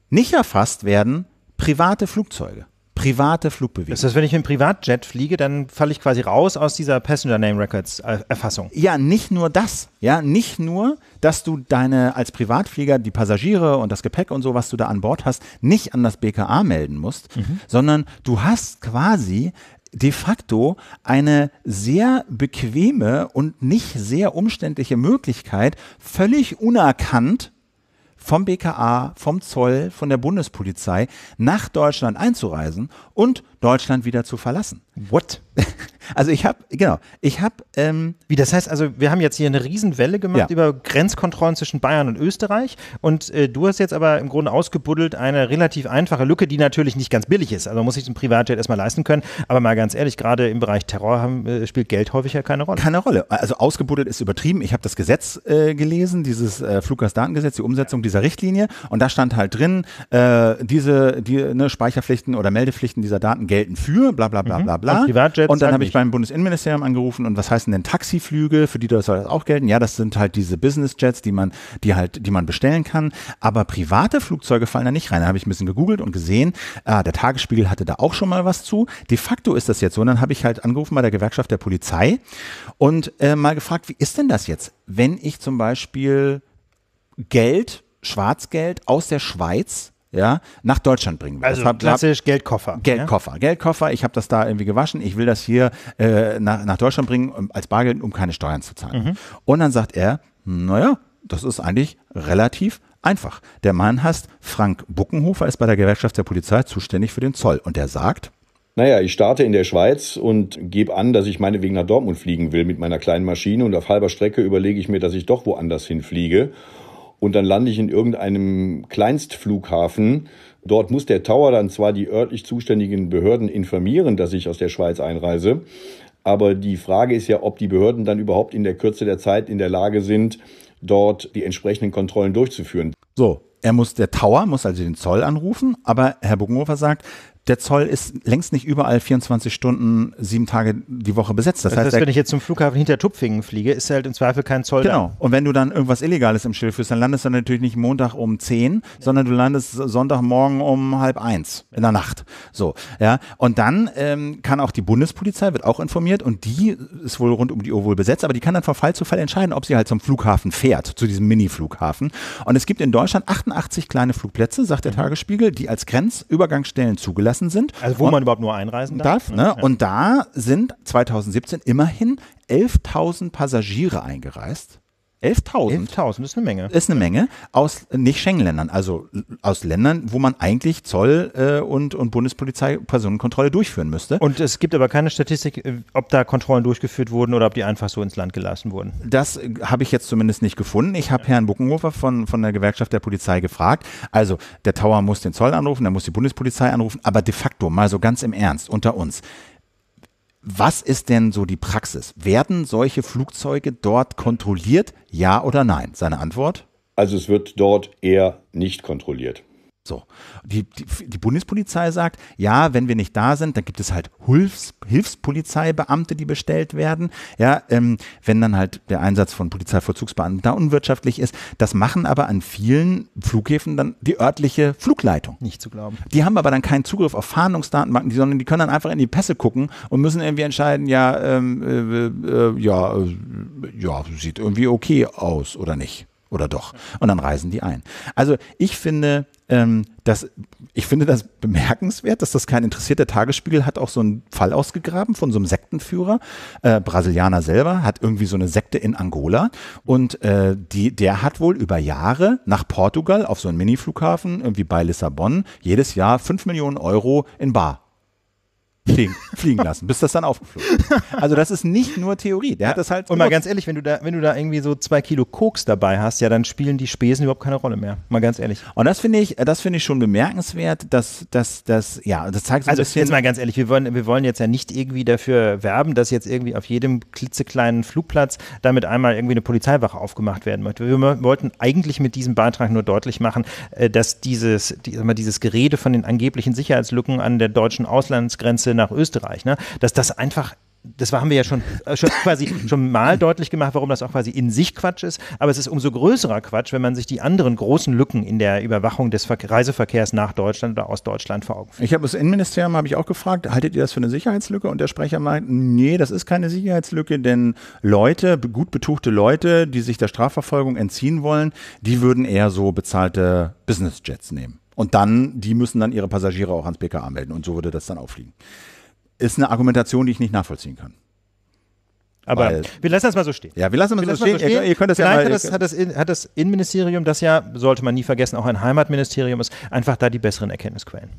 nicht erfasst werden private Flugzeuge private Flugbewegungen. Das heißt, wenn ich in Privatjet fliege, dann falle ich quasi raus aus dieser Passenger Name Records äh, Erfassung. Ja, nicht nur das. Ja, nicht nur, dass du deine als Privatflieger die Passagiere und das Gepäck und so, was du da an Bord hast, nicht an das BKA melden musst, mhm. sondern du hast quasi de facto eine sehr bequeme und nicht sehr umständliche Möglichkeit, völlig unerkannt vom BKA, vom Zoll, von der Bundespolizei nach Deutschland einzureisen und Deutschland wieder zu verlassen. What? Also ich habe, genau, ich habe. Ähm Wie, das heißt also, wir haben jetzt hier eine Riesenwelle gemacht ja. über Grenzkontrollen zwischen Bayern und Österreich und äh, du hast jetzt aber im Grunde ausgebuddelt eine relativ einfache Lücke, die natürlich nicht ganz billig ist. Also muss ich den Privatjet erstmal leisten können, aber mal ganz ehrlich, gerade im Bereich Terror haben, äh, spielt Geld häufig ja keine Rolle. Keine Rolle. Also ausgebuddelt ist übertrieben. Ich habe das Gesetz äh, gelesen, dieses äh, Fluggastdatengesetz, die Umsetzung dieser Richtlinie und da stand halt drin, äh, diese die, ne, Speicherpflichten oder Meldepflichten dieser Daten gelten gelten für, bla bla bla mhm. bla bla. Und, und dann halt habe ich beim Bundesinnenministerium angerufen und was heißen denn Taxiflüge, für die soll das auch gelten? Ja, das sind halt diese Business Jets, die man, die halt, die man bestellen kann. Aber private Flugzeuge fallen da nicht rein. Da habe ich ein bisschen gegoogelt und gesehen, ah, der Tagesspiegel hatte da auch schon mal was zu. De facto ist das jetzt so. Und dann habe ich halt angerufen bei der Gewerkschaft der Polizei und äh, mal gefragt, wie ist denn das jetzt, wenn ich zum Beispiel Geld, Schwarzgeld aus der Schweiz ja, nach Deutschland bringen will. Also hab, klassisch hab, ne? Geldkoffer. Geldkoffer, ja? Geldkoffer. Ich habe das da irgendwie gewaschen. Ich will das hier äh, nach, nach Deutschland bringen um, als Bargeld, um keine Steuern zu zahlen. Mhm. Und dann sagt er, naja, das ist eigentlich relativ einfach. Der Mann heißt Frank Buckenhofer, ist bei der Gewerkschaft der Polizei zuständig für den Zoll. Und er sagt, naja, ich starte in der Schweiz und gebe an, dass ich meinetwegen nach Dortmund fliegen will mit meiner kleinen Maschine und auf halber Strecke überlege ich mir, dass ich doch woanders hinfliege und dann lande ich in irgendeinem Kleinstflughafen. Dort muss der Tower dann zwar die örtlich zuständigen Behörden informieren, dass ich aus der Schweiz einreise, aber die Frage ist ja, ob die Behörden dann überhaupt in der Kürze der Zeit in der Lage sind, dort die entsprechenden Kontrollen durchzuführen. So, er muss, der Tower muss also den Zoll anrufen, aber Herr Buckenhofer sagt, der Zoll ist längst nicht überall 24 Stunden, sieben Tage die Woche besetzt. Das, das heißt, heißt, wenn ich jetzt zum Flughafen hinter Tupfingen fliege, ist halt im Zweifel kein Zoll Genau. Da. Und wenn du dann irgendwas Illegales im Schild führst, dann landest du natürlich nicht Montag um 10, sondern du landest Sonntagmorgen um halb eins in der Nacht. So, ja. Und dann ähm, kann auch die Bundespolizei, wird auch informiert und die ist wohl rund um die Uhr wohl besetzt, aber die kann dann von Fall zu Fall entscheiden, ob sie halt zum Flughafen fährt, zu diesem Mini-Flughafen. Und es gibt in Deutschland 88 kleine Flugplätze, sagt der mhm. Tagesspiegel, die als Grenzübergangsstellen zugelassen zugelassen sind. Also wo und man überhaupt nur einreisen darf. darf ne? ne? ja. Und da sind 2017 immerhin 11.000 Passagiere eingereist. 11.000? 11.000 ist eine Menge. Ist eine Menge aus nicht Schengen-Ländern, also aus Ländern, wo man eigentlich Zoll äh, und, und Bundespolizei Personenkontrolle durchführen müsste. Und es gibt aber keine Statistik, äh, ob da Kontrollen durchgeführt wurden oder ob die einfach so ins Land gelassen wurden. Das äh, habe ich jetzt zumindest nicht gefunden. Ich habe ja. Herrn Buckenhofer von, von der Gewerkschaft der Polizei gefragt. Also der Tower muss den Zoll anrufen, der muss die Bundespolizei anrufen, aber de facto, mal so ganz im Ernst, unter uns. Was ist denn so die Praxis? Werden solche Flugzeuge dort kontrolliert? Ja oder nein? Seine Antwort? Also es wird dort eher nicht kontrolliert. So. Die, die, die, Bundespolizei sagt, ja, wenn wir nicht da sind, dann gibt es halt Hilfs, Hilfspolizeibeamte, die bestellt werden. Ja, ähm, wenn dann halt der Einsatz von Polizeivollzugsbeamten da unwirtschaftlich ist. Das machen aber an vielen Flughäfen dann die örtliche Flugleitung. Nicht zu glauben. Die haben aber dann keinen Zugriff auf Fahndungsdatenbanken, sondern die können dann einfach in die Pässe gucken und müssen irgendwie entscheiden, ja, ähm, äh, äh, ja, äh, ja, sieht irgendwie okay aus oder nicht. Oder doch. Und dann reisen die ein. Also ich finde, ähm, das, ich finde das bemerkenswert, dass das kein interessiert. Der Tagesspiegel hat auch so einen Fall ausgegraben von so einem Sektenführer. Äh, Brasilianer selber hat irgendwie so eine Sekte in Angola und äh, die, der hat wohl über Jahre nach Portugal auf so einen Mini-Flughafen, irgendwie bei Lissabon, jedes Jahr 5 Millionen Euro in Bar fliegen, fliegen lassen, bis das dann aufgeflogen ist. Also das ist nicht nur Theorie. Der ja. hat das halt. Und mal ganz ehrlich, wenn du da, wenn du da irgendwie so zwei Kilo Koks dabei hast, ja, dann spielen die Spesen überhaupt keine Rolle mehr. Mal ganz ehrlich. Und das finde ich, das finde ich schon bemerkenswert, dass, dass, dass, ja, das zeigt so also, Jetzt mal ganz ehrlich, wir wollen, wir wollen jetzt ja nicht irgendwie dafür werben, dass jetzt irgendwie auf jedem klitzekleinen Flugplatz damit einmal irgendwie eine Polizeiwache aufgemacht werden möchte. Wir wollten eigentlich mit diesem Beitrag nur deutlich machen, äh, dass dieses, dieses Gerede von den angeblichen Sicherheitslücken an der deutschen Auslandsgrenze nach Österreich, ne? dass das einfach das haben wir ja schon, äh, schon quasi schon mal deutlich gemacht, warum das auch quasi in sich Quatsch ist. Aber es ist umso größerer Quatsch, wenn man sich die anderen großen Lücken in der Überwachung des Ver Reiseverkehrs nach Deutschland oder aus Deutschland vor Augen führt. Ich habe das Innenministerium habe ich auch gefragt, haltet ihr das für eine Sicherheitslücke? Und der Sprecher meint, nee, das ist keine Sicherheitslücke, denn Leute, gut betuchte Leute, die sich der Strafverfolgung entziehen wollen, die würden eher so bezahlte Businessjets nehmen. Und dann, die müssen dann ihre Passagiere auch ans BKA melden und so würde das dann auffliegen. Ist eine Argumentation, die ich nicht nachvollziehen kann. Aber Weil, wir lassen das mal so stehen. Ja, wir lassen das, wir lassen so, stehen. so stehen. Ihr, ihr könnt das Vielleicht ja mal, hat, das, hat, das in, hat das Innenministerium, das ja, sollte man nie vergessen, auch ein Heimatministerium ist, einfach da die besseren Erkenntnisquellen.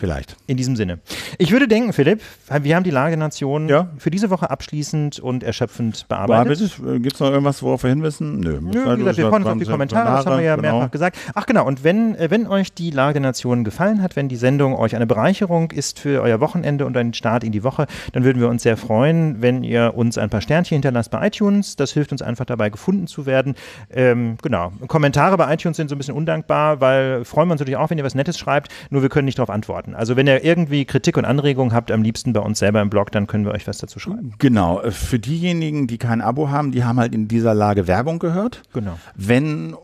Vielleicht. In diesem Sinne. Ich würde denken, Philipp, wir haben die Lage Nation ja. für diese Woche abschließend und erschöpfend bearbeitet. Äh, Gibt es noch irgendwas, worauf wir hinwissen? Nö, Nö wie gesagt, also wir freuen uns auf die Kommentare, das haben wir ja genau. mehrfach gesagt. Ach genau, und wenn, äh, wenn euch die Lage Nation gefallen hat, wenn die Sendung euch eine Bereicherung ist für euer Wochenende und einen Start in die Woche, dann würden wir uns sehr freuen, wenn ihr uns ein paar Sternchen hinterlasst bei iTunes. Das hilft uns einfach dabei, gefunden zu werden. Ähm, genau. Kommentare bei iTunes sind so ein bisschen undankbar, weil freuen wir uns natürlich auch, wenn ihr was Nettes schreibt, nur wir können nicht darauf antworten beantworten. Also wenn ihr irgendwie Kritik und Anregungen habt, am liebsten bei uns selber im Blog, dann können wir euch was dazu schreiben. Genau. Äh, für diejenigen, die kein Abo haben, die haben halt in dieser Lage Werbung gehört. Genau. Wenn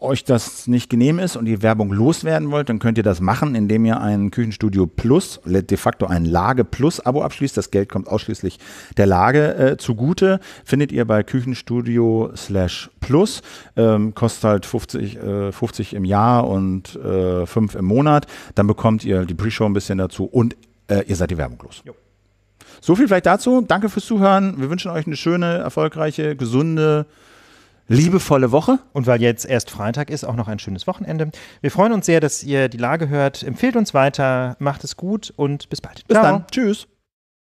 euch das nicht genehm ist und ihr Werbung loswerden wollt, dann könnt ihr das machen, indem ihr ein Küchenstudio Plus, de facto ein Lage Plus Abo abschließt. Das Geld kommt ausschließlich der Lage äh, zugute. Findet ihr bei Küchenstudio slash Plus. Ähm, kostet halt 50, äh, 50 im Jahr und äh, 5 im Monat. Dann bekommt ihr die Pre Pre-Show ein bisschen dazu und äh, ihr seid die Werbung los. Jo. So viel vielleicht dazu. Danke fürs Zuhören. Wir wünschen euch eine schöne, erfolgreiche, gesunde, liebevolle Woche. Und weil jetzt erst Freitag ist, auch noch ein schönes Wochenende. Wir freuen uns sehr, dass ihr die Lage hört. Empfehlt uns weiter, macht es gut und bis bald. Bis Ciao. dann. Tschüss.